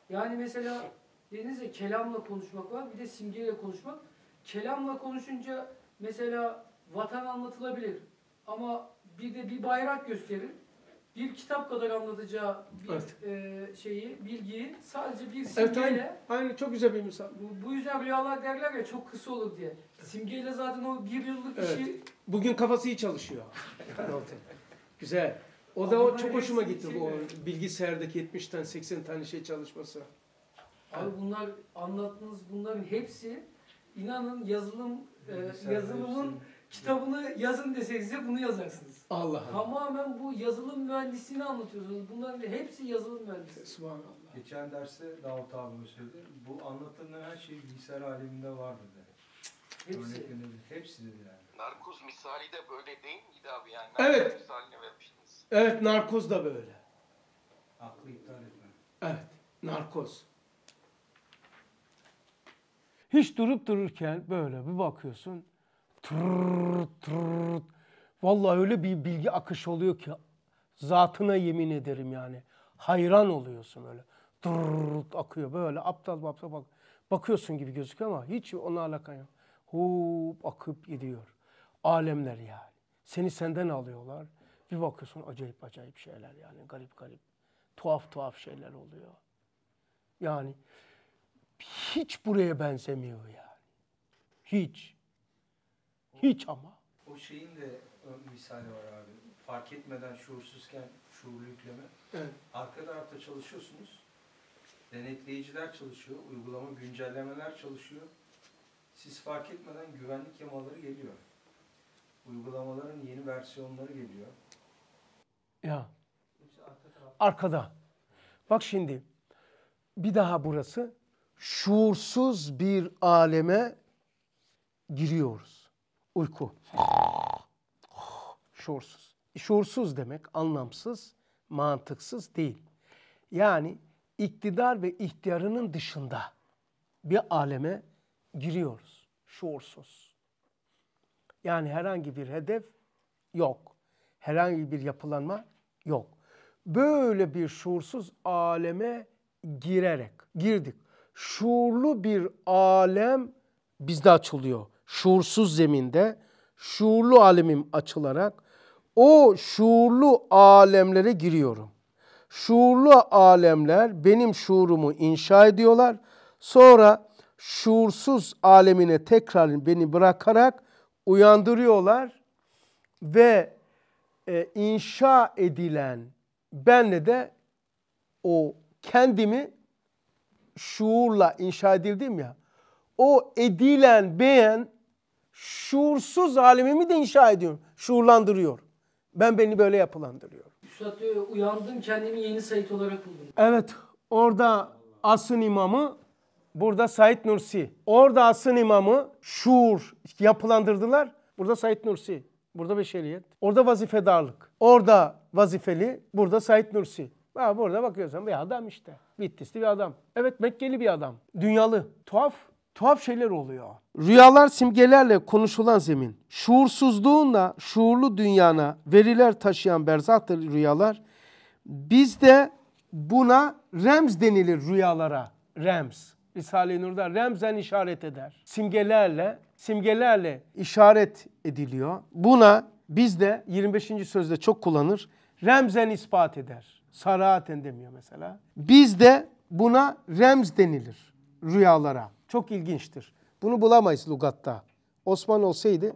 Yani mesela dediniz ya kelamla konuşmak var bir de simgeyle konuşmak. Kelamla konuşunca mesela vatan anlatılabilir ama bir de bir bayrak gösterir bir kitap kadar anlatacağı bir evet. e, şeyi, bilgiyi sadece bir simgeyle... Evet, aynı, aynı çok güzel bir misal. Bu, bu yüzden rüyalar derler ya çok kısa olur diye. Simgeyle zaten o bir yıllık evet. işi... Bugün kafası iyi çalışıyor. güzel. O da o çok hoşuma gitti bu o bilgisayardaki 70'ten 80 tane şey çalışması. Abi bunlar anlattığınız bunların hepsi inanın yazılım e, yazılımın hepsi kitabını yazın desek size bunu yazarsınız. Allah Allah. Tamamen bu yazılım mühendisliğini anlatıyorsunuz. Bunların hepsi yazılım mühendisliği. Subhanallah. Geçen derste Davut abime söyledi. Bu anlatılan her şey bilgisayar aleminde vardı dedi. Hepsi. Örneklerini, hepsi dedi yani. Narkoz misali de böyle değil miydi abi yani? Narkoz Evet. misalini vermiştiniz. Evet narkoz da böyle. Aklı iptal etme. Evet narkoz. Hiç durup dururken böyle bir bakıyorsun tır Vallahi öyle bir bilgi akışı oluyor ki zatına yemin ederim yani. Hayran oluyorsun öyle. Tır akıyor böyle aptal aptal bak. Bakıyorsun gibi gözüküyor ama hiç ona alakan yok. Hup akıp gidiyor. Alemler yani. Seni senden alıyorlar. Bir bakıyorsun acayip acayip şeyler yani garip garip. Tuhaf tuhaf şeyler oluyor. Yani hiç buraya benzemiyor yani. Hiç. Hiç ama. O şeyin de e, misali var abi. Fark etmeden şuursuzken şuurlu yükleme. Evet. Arka tarafta çalışıyorsunuz. Denetleyiciler çalışıyor. Uygulama güncellemeler çalışıyor. Siz fark etmeden güvenlik yamaları geliyor. Uygulamaların yeni versiyonları geliyor. Ya. Arkada. Bak şimdi. Bir daha burası. Şuursuz bir aleme giriyoruz. Uyku. Şuursuz. Şuursuz demek anlamsız, mantıksız değil. Yani iktidar ve ihtiyarının dışında bir aleme giriyoruz. Şuursuz. Yani herhangi bir hedef yok. Herhangi bir yapılanma yok. Böyle bir şuursuz aleme girerek girdik. Şuurlu bir alem bizde açılıyor şuursuz zeminde şuurlu alemim açılarak o şuurlu alemlere giriyorum. Şuurlu alemler benim şuurumu inşa ediyorlar. Sonra şuursuz alemine tekrar beni bırakarak uyandırıyorlar ve e, inşa edilen benle de o kendimi şuurla inşa edildim ya o edilen beğen şuursuz alemimi de inşa ediyorum. Şuurlandırıyor. Ben beni böyle yapılandırıyor. Üstad diyor, e, uyandım kendimi yeni Said olarak buldum. Evet orada asın imamı burada Said Nursi. Orada asın imamı şuur yapılandırdılar. Burada Said Nursi. Burada beşeriyet. Orada vazifedarlık. Orada vazifeli. Burada Said Nursi. Ha, burada bakıyorsan bir adam işte. Bitlisli bir adam. Evet Mekkeli bir adam. Dünyalı. Tuhaf. Tuhaf şeyler oluyor. Rüyalar simgelerle konuşulan zemin. Şuursuzluğunla şuurlu dünyana veriler taşıyan berzahtır rüyalar. Biz de buna remz denilir rüyalara. Remz. Risale-i Nur'da remzen işaret eder. Simgelerle, simgelerle işaret ediliyor. Buna biz de 25. sözde çok kullanır. Remzen ispat eder. Saraten demiyor mesela. Biz de buna remz denilir rüyalara. Çok ilginçtir. Bunu bulamayız lugatta. Osman olsaydı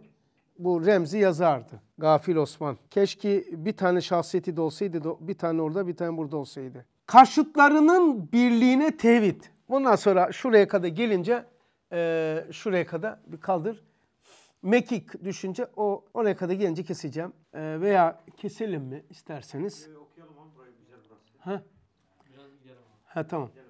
bu Remzi yazardı. Gafil Osman. Keşke bir tane şahsiyeti de olsaydı bir tane orada bir tane burada olsaydı. Karşıtlarının birliğine tevhid. Bundan sonra şuraya kadar gelince e, şuraya kadar bir kaldır. Mekik düşünce o oraya kadar gelince keseceğim. E, veya keselim mi isterseniz. E, okuyalım onu burayı güzel burası. Ha? Biraz gidelim. Ha tamam. Gidelim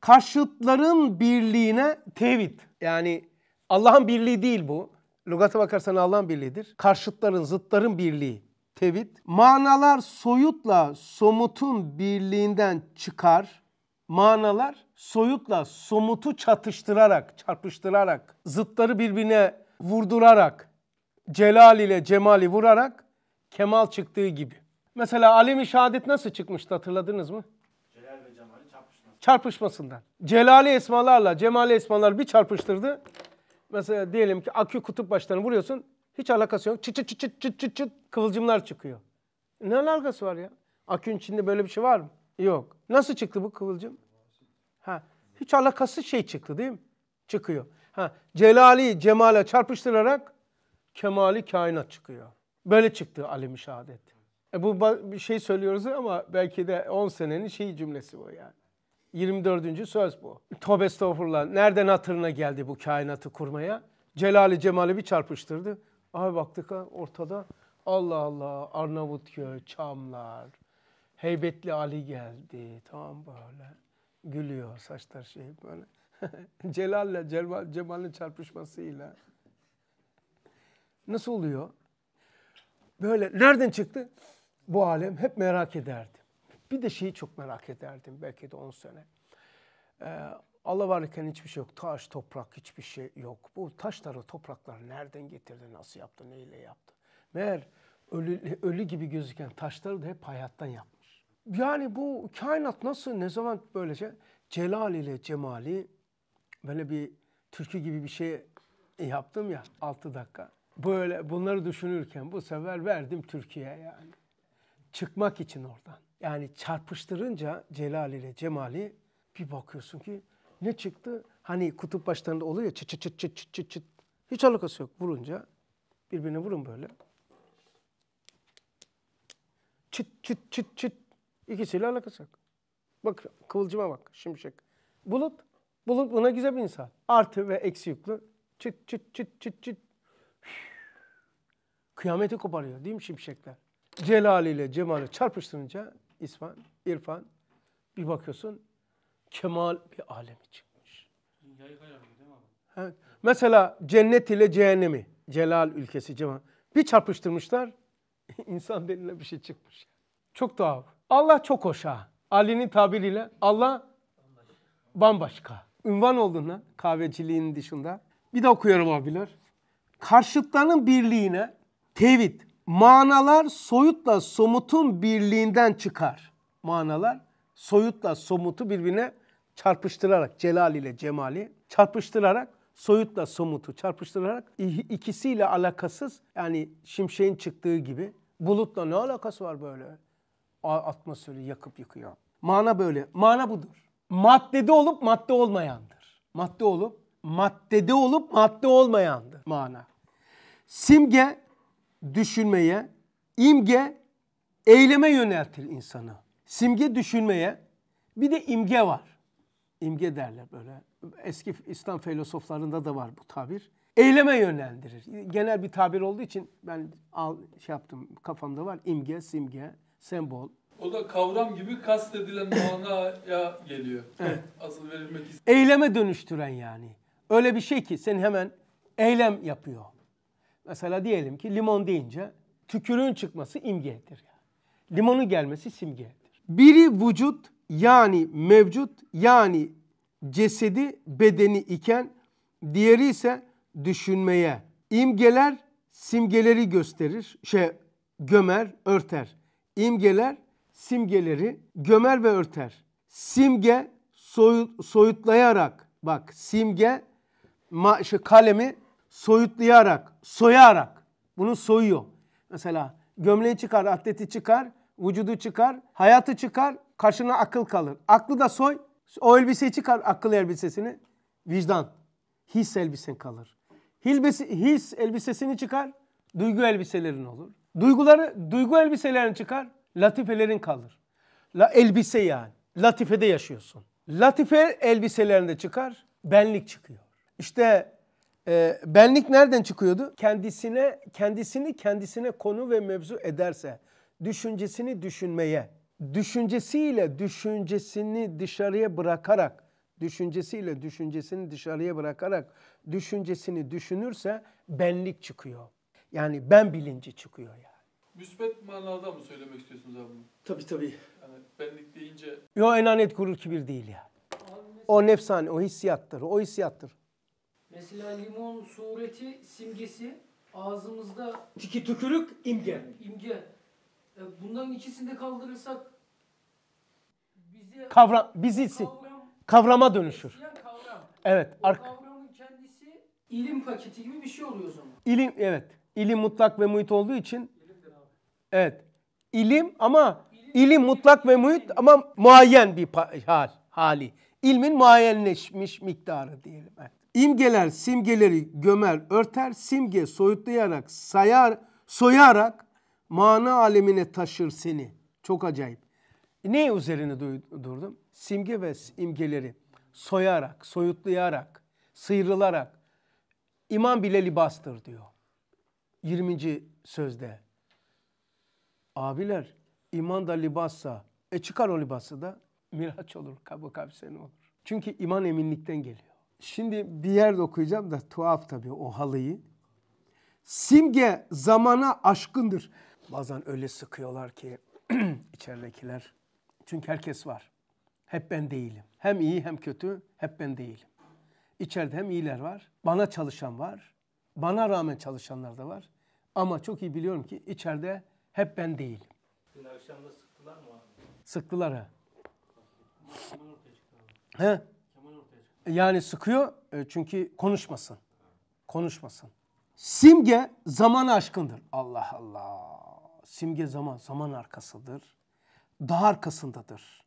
karşıtların birliğine tevhid. Yani Allah'ın birliği değil bu. Lugata bakarsan Allah'ın birliğidir. Karşıtların, zıtların birliği tevhid. Manalar soyutla somutun birliğinden çıkar. Manalar soyutla somutu çatıştırarak, çarpıştırarak, zıtları birbirine vurdurarak, celal ile cemali vurarak kemal çıktığı gibi. Mesela alemi şehadet nasıl çıkmıştı hatırladınız mı? çarpışmasından. Celali esmalarla cemali esmalar bir çarpıştırdı. Mesela diyelim ki akü kutup başlarını vuruyorsun. Hiç alakası yok. Çıt çıt çıt çıt çıt çıt, çıt kıvılcımlar çıkıyor. Ne alakası var ya? Akün içinde böyle bir şey var mı? Yok. Nasıl çıktı bu kıvılcım? Ha, hiç alakası şey çıktı değil mi? Çıkıyor. Ha, celali cemale çarpıştırarak kemali kainat çıkıyor. Böyle çıktı alim şahadet. E bu bir şey söylüyoruz ama belki de 10 senenin şey cümlesi bu yani. 24. söz bu. Tövbe estağfurullah. Nereden hatırına geldi bu kainatı kurmaya? Celali Cemal'i bir çarpıştırdı. Abi baktık ha, ortada Allah Allah Arnavutköy, Çamlar, Heybetli Ali geldi. Tam böyle. Gülüyor saçlar şey böyle. Celal'le Cemal, Cemal'in çarpışmasıyla. Nasıl oluyor? Böyle nereden çıktı? Bu alem hep merak ederdi. Bir de şeyi çok merak ederdim belki de 10 sene. Ee, Allah varken hiçbir şey yok. Taş, toprak hiçbir şey yok. Bu taşları, toprakları nereden getirdi, nasıl yaptı, neyle yaptı? Meğer ölü, ölü gibi gözüken taşları da hep hayattan yapmış. Yani bu kainat nasıl, ne zaman böylece celal ile cemali böyle bir türkü gibi bir şey yaptım ya 6 dakika. Böyle bunları düşünürken bu sefer verdim Türkiye'ye yani. Çıkmak için oradan. Yani çarpıştırınca Celal ile Cemal'i bir bakıyorsun ki ne çıktı? Hani kutup başlarında oluyor ya çıt çıt çıt çıt çıt çıt çıt. Hiç alakası yok vurunca. Birbirine vurun böyle. Çıt çıt çıt çıt. İkisiyle alakası yok. Bak kıvılcıma bak şimşek. Bulut. Bulut buna güzel bir insan. Artı ve eksi yüklü. Çıt çıt çıt çıt çıt. Kıyameti koparıyor değil mi şimşekler? Celal ile Cemal'i çarpıştırınca İsfan, İrfan, Bir bakıyorsun kemal bir alemi çıkmış. Dünyayı kayranıyor değil mi abi? Evet. Mesela cennet ile cehennemi. Celal ülkesi cemal. Bir çarpıştırmışlar. insan beline bir şey çıkmış. Çok tuhaf. Allah çok hoş ha. Ali'nin tabiriyle Allah bambaşka. Ünvan olduğuna kahveciliğin dışında. Bir de okuyorum abiler. Karşıtların birliğine tevhid, manalar soyutla somutun birliğinden çıkar. Manalar soyutla somutu birbirine çarpıştırarak celal ile cemali çarpıştırarak soyutla somutu çarpıştırarak ikisiyle alakasız yani şimşeğin çıktığı gibi bulutla ne alakası var böyle? Atmosferi yakıp yıkıyor. Mana böyle. Mana budur. Maddede olup madde olmayandır. Madde olup maddede olup madde olmayandır mana. Simge düşünmeye, imge eyleme yöneltir insanı. Simge düşünmeye, bir de imge var. İmge derler böyle. Eski İslam filozoflarında da var bu tabir. Eyleme yönlendirir. Genel bir tabir olduğu için ben al, şey yaptım kafamda var. İmge, simge, sembol. O da kavram gibi kastedilen manaya geliyor. Evet. Asıl verilmek istiyor. Eyleme dönüştüren yani. Öyle bir şey ki sen hemen eylem yapıyor. Mesela diyelim ki limon deyince tükürüğün çıkması imgedir. Yani. Limonun gelmesi simgedir. Biri vücut yani mevcut yani cesedi bedeni iken diğeri ise düşünmeye. İmgeler simgeleri gösterir, şey gömer, örter. İmgeler simgeleri gömer ve örter. Simge soyut, soyutlayarak bak simge ma, şu şey, kalemi soyutlayarak, soyarak bunu soyuyor. Mesela gömleği çıkar, atleti çıkar, vücudu çıkar, hayatı çıkar, karşına akıl kalır. Aklı da soy, o elbiseyi çıkar, akıl elbisesini, vicdan, his elbisen kalır. Hilbesi, his elbisesini çıkar, duygu elbiselerin olur. Duyguları, duygu elbiselerini çıkar, latifelerin kalır. La, elbise yani, latifede yaşıyorsun. Latife elbiselerinde çıkar, benlik çıkıyor. İşte ee, benlik nereden çıkıyordu? Kendisine kendisini kendisine konu ve mevzu ederse düşüncesini düşünmeye, düşüncesiyle düşüncesini dışarıya bırakarak düşüncesiyle düşüncesini dışarıya bırakarak düşüncesini düşünürse benlik çıkıyor. Yani ben bilinci çıkıyor yani. Müsbet manada mı söylemek istiyorsunuz abi? Tabii tabii. Yani benlik deyince... Yo enanet gurur kibir değil ya. Yani. O nefsane, o hissiyattır, o hissiyattır. Mesela limon sureti simgesi ağzımızda Tiki tükürük imge. imge. bundan e, Bunların ikisini de kaldırırsak bize Kavram bizi kavram, kavrama dönüşür. kavram. Evet. O Ark kavramın kendisi ilim paketi gibi bir şey oluyor o zaman. ilim evet. İlim mutlak ve muhit olduğu için evet. İlim ama ilim mutlak ve muhit ama muayyen bir hal hali. İlmin muayyenleşmiş miktarı diyelim. Evet. İmgeler simgeleri gömer örter, simge soyutlayarak sayar, soyarak mana alemine taşır seni. Çok acayip. Ne üzerine durdum? Simge ve imgeleri soyarak, soyutlayarak, sıyrılarak iman bile libastır diyor. 20. sözde. Abiler iman da libassa. E çıkar o libası da miraç olur, kabı kabseni olur. Çünkü iman eminlikten geliyor. Şimdi bir yerde okuyacağım da tuhaf tabii o halıyı. Simge zamana aşkındır. Bazen öyle sıkıyorlar ki içeridekiler. Çünkü herkes var. Hep ben değilim. Hem iyi hem kötü hep ben değilim. İçeride hem iyiler var. Bana çalışan var. Bana rağmen çalışanlar da var. Ama çok iyi biliyorum ki içeride hep ben değilim. Dün akşam da sıktılar mı? Sıktılar ha. He? Yani sıkıyor e, çünkü konuşmasın. Konuşmasın. Simge zaman aşkındır. Allah Allah. Simge zaman, zaman arkasıdır. Dağ arkasındadır.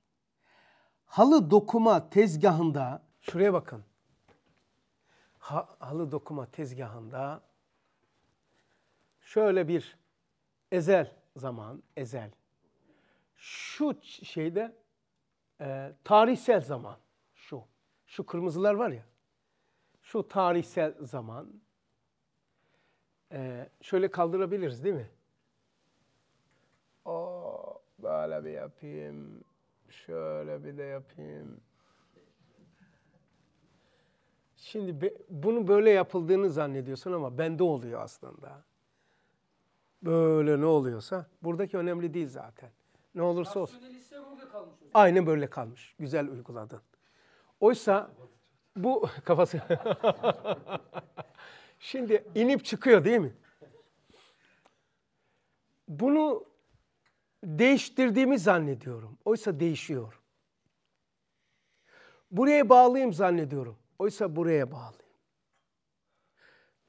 Halı dokuma tezgahında, şuraya bakın. Ha, halı dokuma tezgahında şöyle bir ezel zaman, ezel. Şu şeyde e, tarihsel zaman şu kırmızılar var ya, şu tarihsel zaman, e, şöyle kaldırabiliriz değil mi? Oo, oh, böyle bir yapayım, şöyle bir de yapayım. Şimdi bunu böyle yapıldığını zannediyorsun ama bende oluyor aslında. Böyle ne oluyorsa. Buradaki önemli değil zaten. Ne olursa olsun. Aynı böyle kalmış. Güzel uyguladın. Oysa bu kafası... Şimdi inip çıkıyor değil mi? Bunu değiştirdiğimi zannediyorum. Oysa değişiyor. Buraya bağlıyım zannediyorum. Oysa buraya bağlıyım.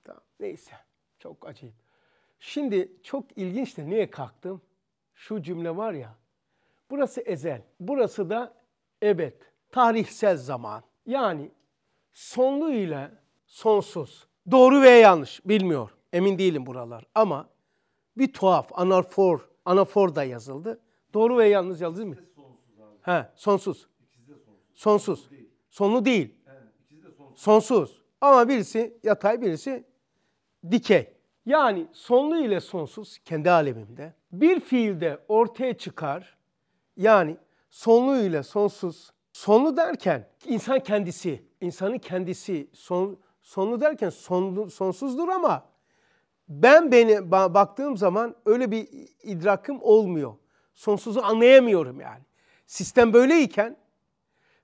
Tamam, neyse. Çok acayip. Şimdi çok ilginç de niye kalktım? Şu cümle var ya. Burası ezel. Burası da ebed tarihsel zaman. Yani sonlu ile sonsuz. Doğru veya yanlış bilmiyor. Emin değilim buralar ama bir tuhaf anafor anafor da yazıldı. Doğru ve yanlış yazıldı mı? Sonsuz abi. He, sonsuz. sonsuz. Sonlu değil. sonsuz. Sonsuz. Ama birisi yatay, birisi dikey. Yani sonlu ile sonsuz kendi alemimde. Bir fiilde ortaya çıkar. Yani sonlu ile sonsuz Sonlu derken insan kendisi, insanın kendisi son, sonlu derken sonlu, sonsuzdur ama ben beni baktığım zaman öyle bir idrakım olmuyor. Sonsuzu anlayamıyorum yani. Sistem böyleyken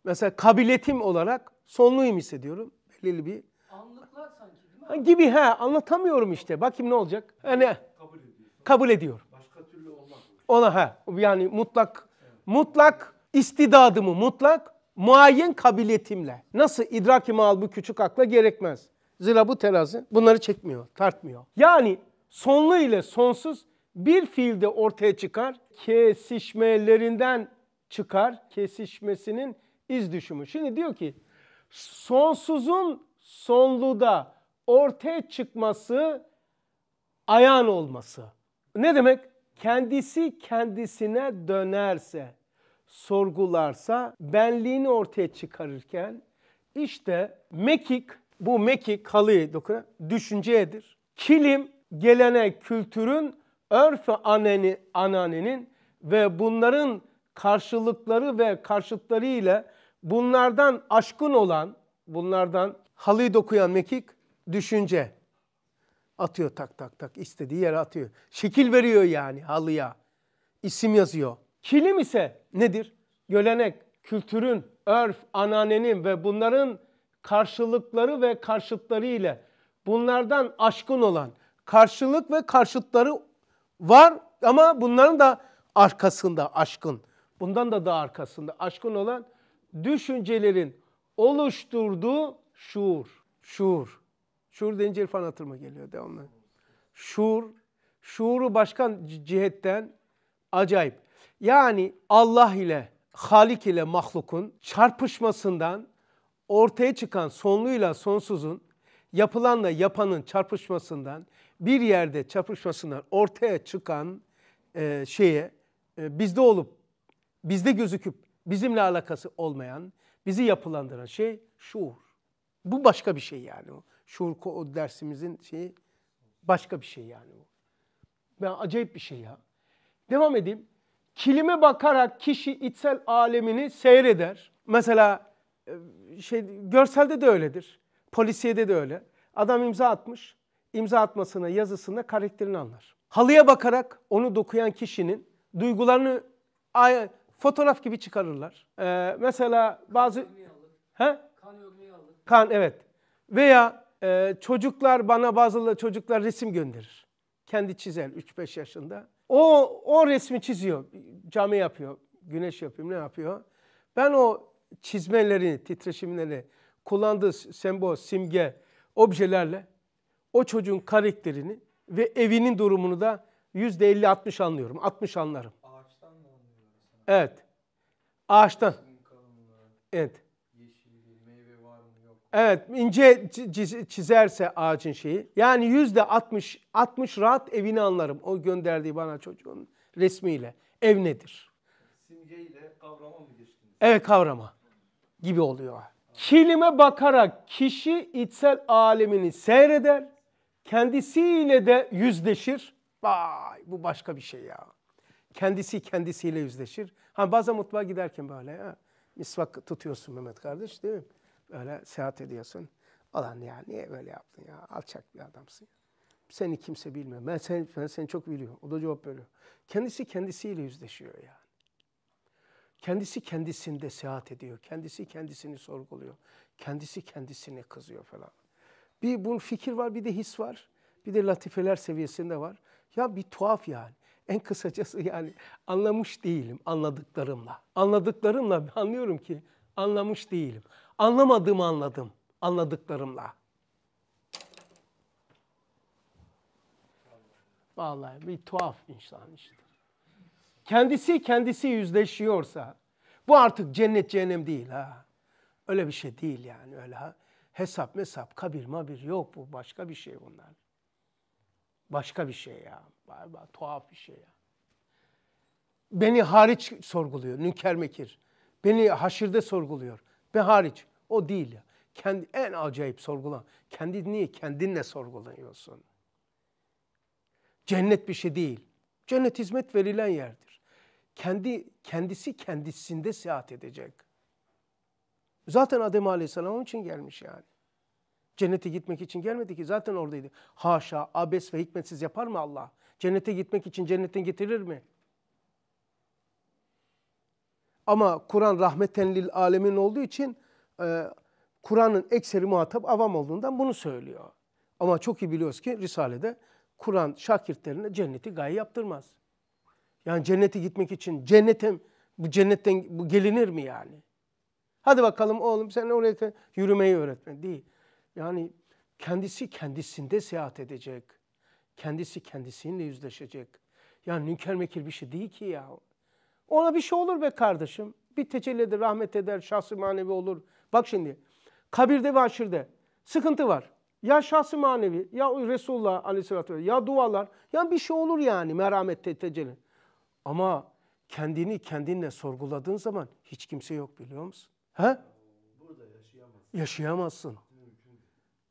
mesela kabiletim olarak sonluyum hissediyorum. Belirli bir anlıklar sanki değil mi? Gibi ha anlatamıyorum işte. Bakayım ne olacak? Hani kabul ediyor. Kabul ediyorum. Başka türlü olmaz. Ona ha yani mutlak evet. mutlak istidadımı mutlak, muayyen kabiliyetimle. Nasıl idrak-i mal bu küçük akla gerekmez. Zira bu terazi bunları çekmiyor, tartmıyor. Yani sonlu ile sonsuz bir fiilde ortaya çıkar, kesişmelerinden çıkar, kesişmesinin iz düşümü. Şimdi diyor ki sonsuzun sonluda ortaya çıkması ayan olması. Ne demek? Kendisi kendisine dönerse sorgularsa benliğini ortaya çıkarırken işte mekik bu mekik halıyı dokunan düşünceyedir. Kilim gelene kültürün örfü aneni, ananinin ve bunların karşılıkları ve karşıtları ile bunlardan aşkın olan, bunlardan halı dokuyan mekik düşünce atıyor tak tak tak istediği yere atıyor. Şekil veriyor yani halıya. İsim yazıyor. Kilim ise nedir? Gölenek, kültürün, örf, ananenin ve bunların karşılıkları ve karşıtları ile bunlardan aşkın olan karşılık ve karşıtları var ama bunların da arkasında aşkın. Bundan da daha arkasında aşkın olan düşüncelerin oluşturduğu şuur. Şuur. Şuur deyince irfan hatırıma geliyor devamlı. Şuur. Şuuru başkan cihetten acayip. Yani Allah ile Halik ile mahlukun çarpışmasından ortaya çıkan sonluyla sonsuzun yapılanla yapanın çarpışmasından bir yerde çarpışmasından ortaya çıkan e, şeye e, bizde olup bizde gözüküp bizimle alakası olmayan bizi yapılandıran şey şuur. Bu başka bir şey yani o. Şuur dersimizin şeyi başka bir şey yani Ben acayip bir şey ya. Devam edeyim. Kilime bakarak kişi içsel alemini seyreder. Mesela e, şey görselde de öyledir. Polisiyede de öyle. Adam imza atmış. İmza atmasına, yazısında karakterini anlar. Halıya bakarak onu dokuyan kişinin duygularını fotoğraf gibi çıkarırlar. Ee, mesela bazı... He? Kan Kan evet. Veya e, çocuklar bana bazıları çocuklar resim gönderir. Kendi çizer 3-5 yaşında. O, o resmi çiziyor. Cami yapıyor. Güneş yapıyor. Ne yapıyor? Ben o çizmelerini, titreşimleri, kullandığı sembol, simge, objelerle o çocuğun karakterini ve evinin durumunu da yüzde elli altmış anlıyorum. altmış anlarım. Ağaçtan mı anlıyorsun? Evet. Ağaçtan. Evet. Evet ince çizerse ağacın şeyi. Yani yüzde 60, 60 rahat evini anlarım. O gönderdiği bana çocuğun resmiyle. Ev nedir? Simgeyle kavrama mı geçtiniz? Evet kavrama gibi oluyor. Kilime bakarak kişi içsel alemini seyreder. Kendisiyle de yüzleşir. Vay bu başka bir şey ya. Kendisi kendisiyle yüzleşir. Hani bazen mutfağa giderken böyle ya, misvak tutuyorsun Mehmet kardeş değil mi? Böyle seyahat ediyorsun. Alan ya niye böyle yaptın ya? Alçak bir adamsın Seni kimse bilmiyor. Ben seni, ben seni çok biliyorum. O da cevap veriyor. Kendisi kendisiyle yüzleşiyor yani. Kendisi kendisinde seyahat ediyor. Kendisi kendisini sorguluyor. Kendisi kendisine kızıyor falan. Bir bunun fikir var, bir de his var. Bir de latifeler seviyesinde var. Ya bir tuhaf yani. En kısacası yani anlamış değilim anladıklarımla. Anladıklarımla anlıyorum ki anlamış değilim. Anlamadığımı anladım anladıklarımla. Vallahi bir tuhaf insan işte. Kendisi kendisi yüzleşiyorsa bu artık cennet cehennem değil ha. Öyle bir şey değil yani öyle ha. Hesap mesap kabir mabir yok bu başka bir şey bunlar. Başka bir şey ya. Vallahi tuhaf bir şey ya. Beni hariç sorguluyor Nünker Mekir. Beni haşirde sorguluyor. Ben hariç. O değil ya. Kendi, en acayip sorgulan. Kendini kendinle sorgulanıyorsun. Cennet bir şey değil. Cennet hizmet verilen yerdir. Kendi kendisi kendisinde seyahat edecek. Zaten Adem Aleyhisselam onun için gelmiş yani. Cennete gitmek için gelmedi ki zaten oradaydı. Haşa, abes ve hikmetsiz yapar mı Allah? Cennete gitmek için cennetin getirir mi? Ama Kur'an rahmeten lil alemin olduğu için e, Kur'an'ın ekseri muhatap avam olduğundan bunu söylüyor. Ama çok iyi biliyoruz ki Risale'de Kur'an şakirtlerine cenneti gaye yaptırmaz. Yani cennete gitmek için cennete bu cennetten bu gelinir mi yani? Hadi bakalım oğlum sen oraya yürümeyi öğretmen değil. Yani kendisi kendisinde seyahat edecek. Kendisi kendisiyle yüzleşecek. Yani nünker mekir bir şey değil ki ya. Ona bir şey olur be kardeşim. Bir tecelli eder, rahmet eder, şahsı manevi olur. Bak şimdi kabirde ve aşırda sıkıntı var. Ya şahsı manevi, ya Resulullah aleyhissalatü vesselam, ya dualar. Ya bir şey olur yani merhamet te tecelli. Ama kendini kendinle sorguladığın zaman hiç kimse yok biliyor musun? He? Burada yaşayamazsın. Yaşayamazsın.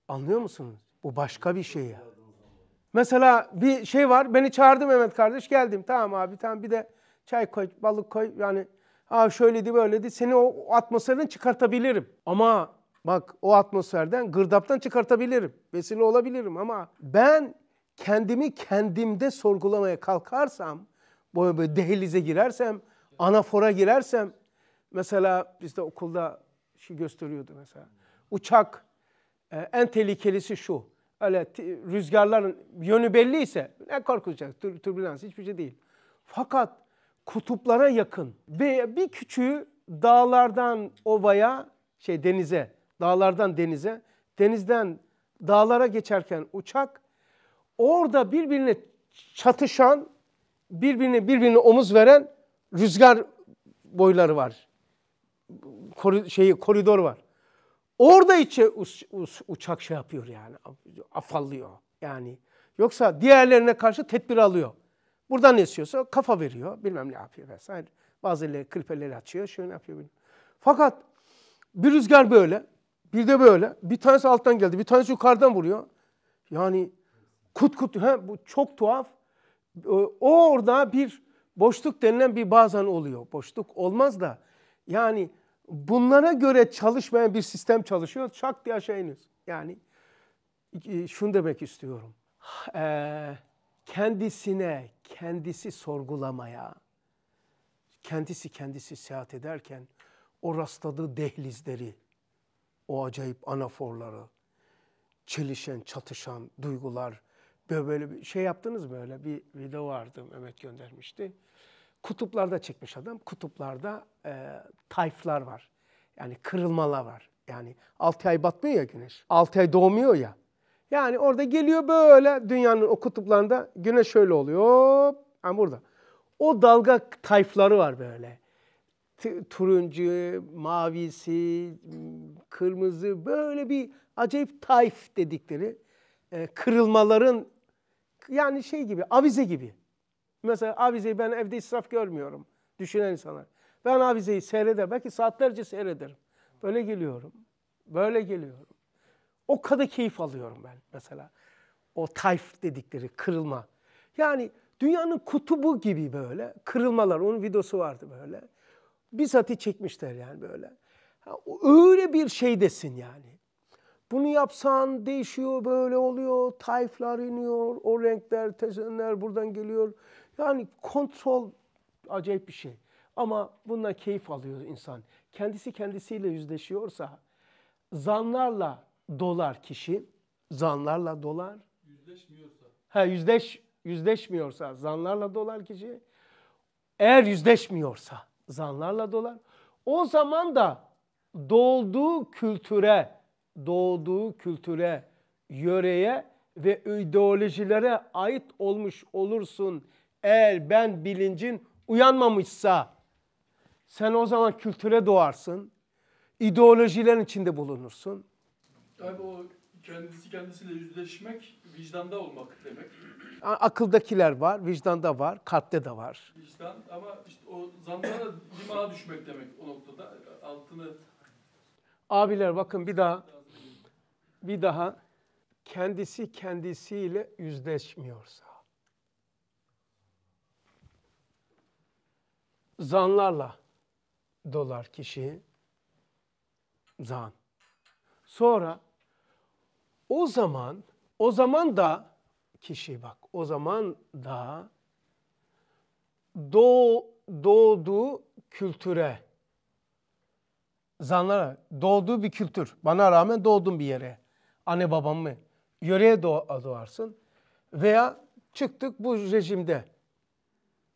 Anlıyor musunuz? Bu başka bir şey ya. Mesela bir şey var. Beni çağırdı Mehmet kardeş. Geldim. Tamam abi tamam bir de Çay koy, balık koy yani Aa şöyleydi böyleydi seni o atmosferden çıkartabilirim. Ama bak o atmosferden gırdaptan çıkartabilirim. Vesile olabilirim ama ben kendimi kendimde sorgulamaya kalkarsam böyle, böyle dehlize girersem anafora girersem mesela bizde okulda şey gösteriyordu mesela. Uçak e, en tehlikelisi şu. Öyle rüzgarların yönü belliyse ne korkulacak? Tür, türbülans hiçbir şey değil. Fakat kutuplara yakın ve bir küçüğü dağlardan ovaya, şey denize, dağlardan denize, denizden dağlara geçerken uçak orada birbirine çatışan, birbirine birbirine omuz veren rüzgar boyları var. şeyi koridor var. Orada içe uçak şey yapıyor yani afallıyor yani. Yoksa diğerlerine karşı tedbir alıyor. Buradan esiyorsa kafa veriyor. Bilmem ne yapıyor vesaire. Bazıları kripeleri açıyor. Şöyle yapıyor. Bilmem. Fakat bir rüzgar böyle. Bir de böyle. Bir tanesi alttan geldi. Bir tanesi yukarıdan vuruyor. Yani kut kut. He, bu çok tuhaf. O orada bir boşluk denilen bir bazen oluyor. Boşluk olmaz da. Yani bunlara göre çalışmayan bir sistem çalışıyor. Şak diye aşağı iniyorsun. Yani e, şunu demek istiyorum. Ee, kendisine, kendisi sorgulamaya, kendisi kendisi seyahat ederken o rastladığı dehlizleri, o acayip anaforları, çelişen, çatışan duygular, böyle bir şey yaptınız mı öyle bir video vardı Mehmet göndermişti. Kutuplarda çekmiş adam. Kutuplarda e, tayflar var. Yani kırılmalar var. Yani altı ay batmıyor ya güneş. altı ay doğmuyor ya. Yani orada geliyor böyle dünyanın o kutuplarında güneş şöyle oluyor. Yani burada. O dalga tayfları var böyle. T turuncu, mavisi, kırmızı böyle bir acayip tayf dedikleri e, kırılmaların yani şey gibi avize gibi. Mesela avizeyi ben evde israf görmüyorum düşünen insanlar. Ben avizeyi seyreder belki saatlerce seyrederim. Böyle geliyorum. Böyle geliyorum. O kadar keyif alıyorum ben mesela. O tayf dedikleri kırılma. Yani dünyanın kutubu gibi böyle kırılmalar. Onun videosu vardı böyle. bir Bizzat çekmişler yani böyle. Öyle bir şey desin yani. Bunu yapsan değişiyor, böyle oluyor, tayflar iniyor, o renkler, tezenler buradan geliyor. Yani kontrol acayip bir şey. Ama bundan keyif alıyor insan. Kendisi kendisiyle yüzleşiyorsa, zanlarla dolar kişi zanlarla dolar. Yüzleşmiyorsa. Ha yüzleş yüzleşmiyorsa zanlarla dolar kişi. Eğer yüzleşmiyorsa zanlarla dolar. O zaman da doğduğu kültüre, doğduğu kültüre, yöreye ve ideolojilere ait olmuş olursun. Eğer ben bilincin uyanmamışsa sen o zaman kültüre doğarsın. ideolojilerin içinde bulunursun. Tabii o kendisi kendisiyle yüzleşmek vicdanda olmak demek. Akıldakiler var, vicdanda var, kalpte de var. Vicdan ama işte o zandana limağa düşmek demek o noktada. Altını... Abiler bakın bir daha, bir daha kendisi kendisiyle yüzleşmiyorsa, zanlarla dolar kişi, zan. Sonra o zaman, o zaman da kişi bak, o zaman da doğ, doğduğu kültüre, zanlara, doğduğu bir kültür, bana rağmen doğdum bir yere, anne babam mı, yöreye doğarsın veya çıktık bu rejimde,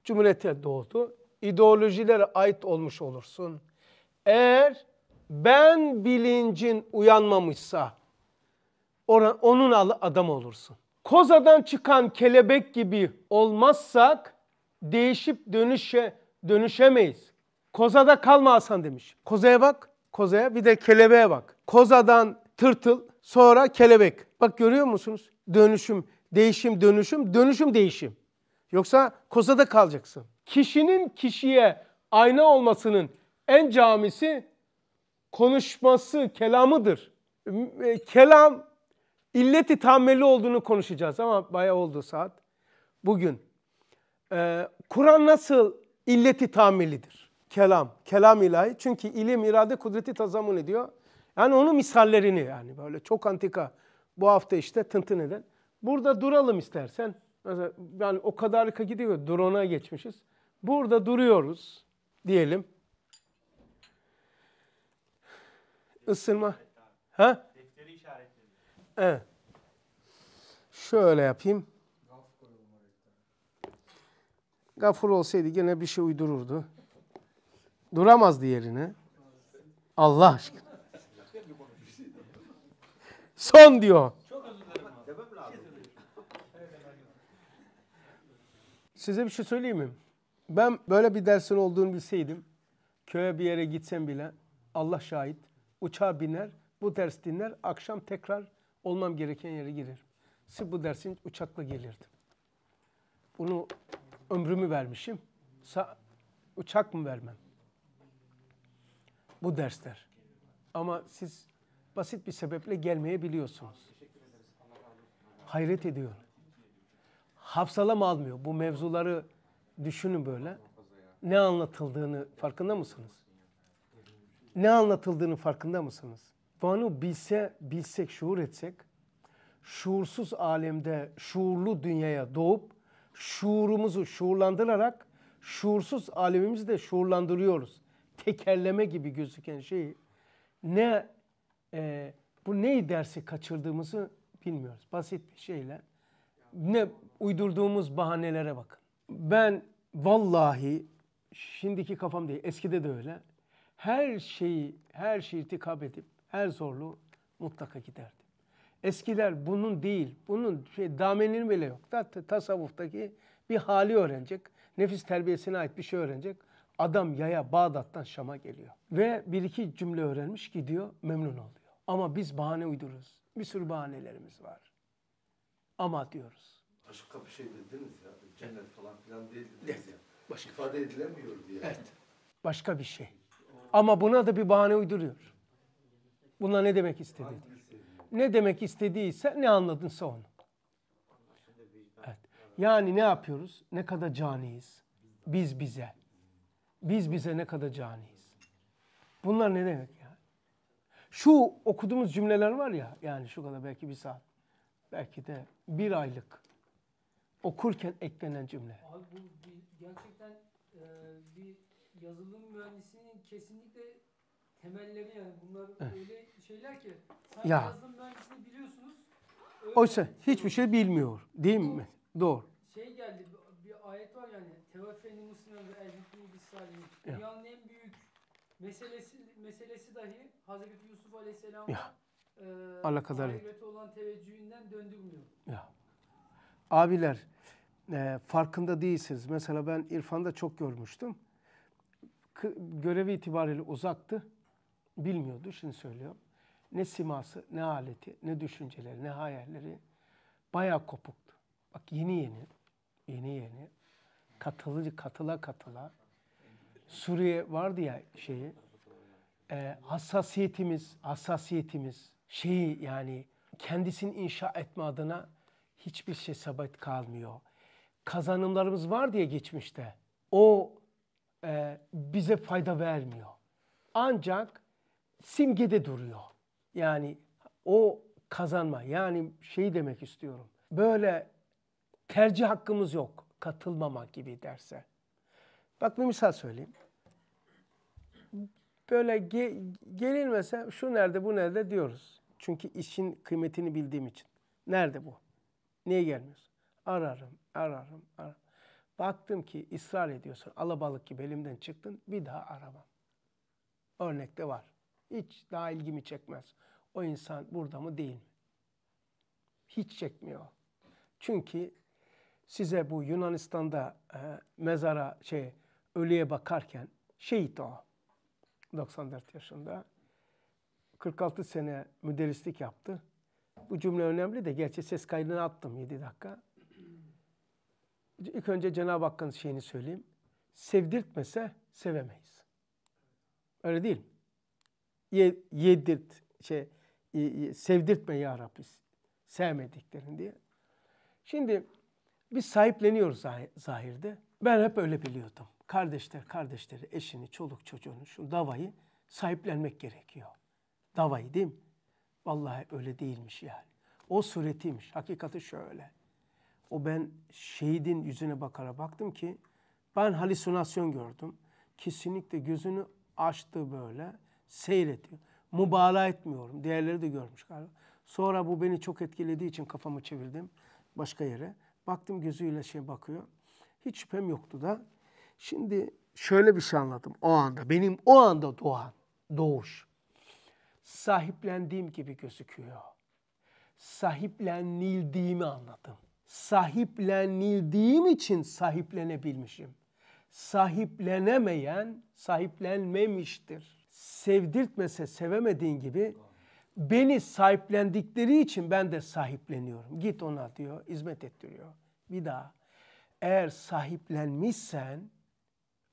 cumhuriyete doğdu, ideolojilere ait olmuş olursun. Eğer ben bilincin uyanmamışsa, onun adam olursun. Kozadan çıkan kelebek gibi olmazsak değişip dönüşe dönüşemeyiz. Kozada kalma Hasan demiş. Kozaya bak, kozaya bir de kelebeğe bak. Kozadan tırtıl, sonra kelebek. Bak görüyor musunuz? Dönüşüm, değişim, dönüşüm, dönüşüm, değişim. Yoksa kozada kalacaksın. Kişinin kişiye ayna olmasının en camisi konuşması, kelamıdır. E, kelam illeti tammeli olduğunu konuşacağız ama bayağı oldu saat. Bugün e, Kur'an nasıl illeti tammelidir? Kelam, kelam ilahi. Çünkü ilim, irade, kudreti tazamun ediyor. Yani onun misallerini yani böyle çok antika bu hafta işte tıntın eden. Burada duralım istersen. Mesela yani o kadarlıka gidiyor. Drone'a geçmişiz. Burada duruyoruz diyelim. Isınma. Ha? Evet. Şöyle yapayım. Gafur olsaydı gene bir şey uydururdu. Duramazdı yerine. Allah aşkına. Son diyor. Size bir şey söyleyeyim mi? Ben böyle bir dersin olduğunu bilseydim, köye bir yere gitsem bile, Allah şahit, uçağa biner, bu ders dinler, akşam tekrar olmam gereken yere girerim. Sırf bu dersin uçakla gelirdim. Bunu ömrümü vermişim. Sa uçak mı vermem? Bu dersler. Ama siz basit bir sebeple gelmeyebiliyorsunuz. Hayret ediyorum. Hafsalam almıyor. Bu mevzuları düşünün böyle. Ne anlatıldığını farkında mısınız? Ne anlatıldığını farkında mısınız? puanı bilse, bilsek, şuur etsek, şuursuz alemde şuurlu dünyaya doğup, şuurumuzu şuurlandırarak, şuursuz alemimizi de şuurlandırıyoruz. Tekerleme gibi gözüken şeyi ne e, bu neyi dersi kaçırdığımızı bilmiyoruz. Basit bir şeyle ne uydurduğumuz bahanelere bakın. Ben vallahi şimdiki kafam değil, eskide de öyle. Her şeyi, her şeyi irtikap edip her zorluğu mutlaka giderdi. Eskiler bunun değil, bunun şey, damenin bile yok. Da, tasavvuftaki bir hali öğrenecek. Nefis terbiyesine ait bir şey öğrenecek. Adam yaya Bağdat'tan Şam'a geliyor. Ve bir iki cümle öğrenmiş gidiyor, memnun oluyor. Ama biz bahane uydururuz. Bir sürü bahanelerimiz var. Ama diyoruz. Aşk kapı şey dediniz ya, cennet falan filan değil dediniz evet. ya. Başka. İfade şey. edilemiyor diye. Evet. Başka bir şey. Ama buna da bir bahane uyduruyor. Bununla ne demek istedi? Ne demek istediyse ne anladınsa onu. Evet. Yani ne yapıyoruz? Ne kadar caniyiz? Biz bize. Biz bize ne kadar caniyiz? Bunlar ne demek yani? Şu okuduğumuz cümleler var ya yani şu kadar belki bir saat. Belki de bir aylık okurken eklenen cümle. Abi bu bir, gerçekten e, bir yazılım mühendisinin kesinlikle temelleri yani bunlar öyle şeyler ki sen ya. yazdım mühendisliğini biliyorsunuz. Öyle Oysa şey hiçbir şey bilmiyor değil Doğru. mi? Doğru. Şey geldi bir, ayet var yani tevafeni muslimen ve elbitini bis Dünyanın en büyük meselesi meselesi dahi Hazreti Yusuf Aleyhisselam ya. E, alakadar olan teveccühünden döndürmüyor. Ya. Abiler e, farkında değilsiniz. Mesela ben İrfan'da çok görmüştüm. K görevi itibariyle uzaktı bilmiyordu. Şimdi söylüyorum. Ne siması, ne aleti, ne düşünceleri, ne hayalleri bayağı kopuktu. Bak yeni yeni, yeni yeni katılı katıla katıla Suriye vardı ya şeyi e, hassasiyetimiz, hassasiyetimiz şeyi yani kendisini inşa etme adına hiçbir şey sabit kalmıyor. Kazanımlarımız var diye geçmişte. O e, bize fayda vermiyor. Ancak simgede duruyor. Yani o kazanma yani şey demek istiyorum. Böyle tercih hakkımız yok katılmamak gibi derse. Bak bir misal söyleyeyim. Böyle ge gelinmese şu nerede bu nerede diyoruz. Çünkü işin kıymetini bildiğim için. Nerede bu? Niye gelmiyorsun? Ararım, ararım, ararım. Baktım ki ısrar ediyorsun. Alabalık gibi elimden çıktın. Bir daha aramam. Örnekte var. Hiç daha ilgimi çekmez. O insan burada mı değil mi? Hiç çekmiyor. Çünkü size bu Yunanistan'da e, mezara şey ölüye bakarken şehit o. 94 yaşında. 46 sene müderrislik yaptı. Bu cümle önemli de gerçi ses kaydını attım 7 dakika. İlk önce Cenab-ı Hakk'ın şeyini söyleyeyim. Sevdirtmese sevemeyiz. Öyle değil mi? yedirt şey sevdirtme ya Rabbi sevmediklerini diye. Şimdi biz sahipleniyoruz zahirde. Ben hep öyle biliyordum. Kardeşler, kardeşleri, eşini, çoluk çocuğunu, şu davayı sahiplenmek gerekiyor. Davayı değil mi? Vallahi öyle değilmiş yani. O suretiymiş. Hakikati şöyle. O ben şehidin yüzüne bakara baktım ki ben halüsinasyon gördüm. Kesinlikle gözünü açtı böyle seyretiyor. Mübalağa etmiyorum. Diğerleri de görmüş galiba. Sonra bu beni çok etkilediği için kafamı çevirdim başka yere. Baktım gözüyle şey bakıyor. Hiç şüphem yoktu da. Şimdi şöyle bir şey anladım o anda. Benim o anda doğan, doğuş. Sahiplendiğim gibi gözüküyor. Sahiplenildiğimi anladım. Sahiplenildiğim için sahiplenebilmişim. Sahiplenemeyen sahiplenmemiştir sevdirtmese sevemediğin gibi beni sahiplendikleri için ben de sahipleniyorum. Git ona diyor, hizmet ettiriyor. Bir daha eğer sahiplenmişsen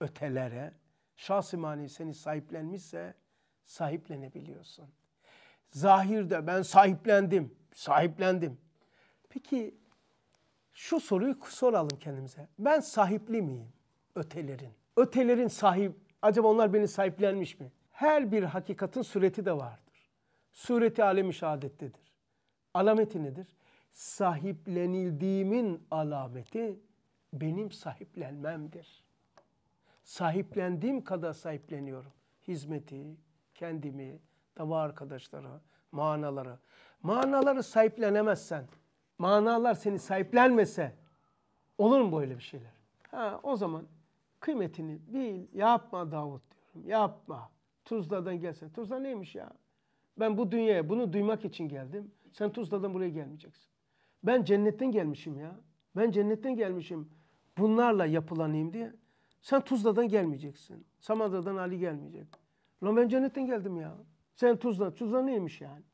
ötelere, şahsi mani seni sahiplenmişse sahiplenebiliyorsun. Zahirde ben sahiplendim, sahiplendim. Peki şu soruyu soralım kendimize. Ben sahipli miyim ötelerin? Ötelerin sahip, acaba onlar beni sahiplenmiş mi? her bir hakikatin sureti de vardır. Sureti alemi şehadettedir. Alameti nedir? Sahiplenildiğimin alameti benim sahiplenmemdir. Sahiplendiğim kadar sahipleniyorum. Hizmeti, kendimi, dava arkadaşları, manaları. Manaları sahiplenemezsen, manalar seni sahiplenmese olur mu böyle bir şeyler? Ha, o zaman kıymetini bil, yapma Davut diyorum, yapma. Tuzla'dan gelsen. Tuzla neymiş ya? Ben bu dünyaya bunu duymak için geldim. Sen Tuzla'dan buraya gelmeyeceksin. Ben cennetten gelmişim ya. Ben cennetten gelmişim. Bunlarla yapılanayım diye. Sen Tuzla'dan gelmeyeceksin. Samandıra'dan Ali gelmeyecek. Lan ben cennetten geldim ya. Sen Tuzla. Tuzla neymiş yani?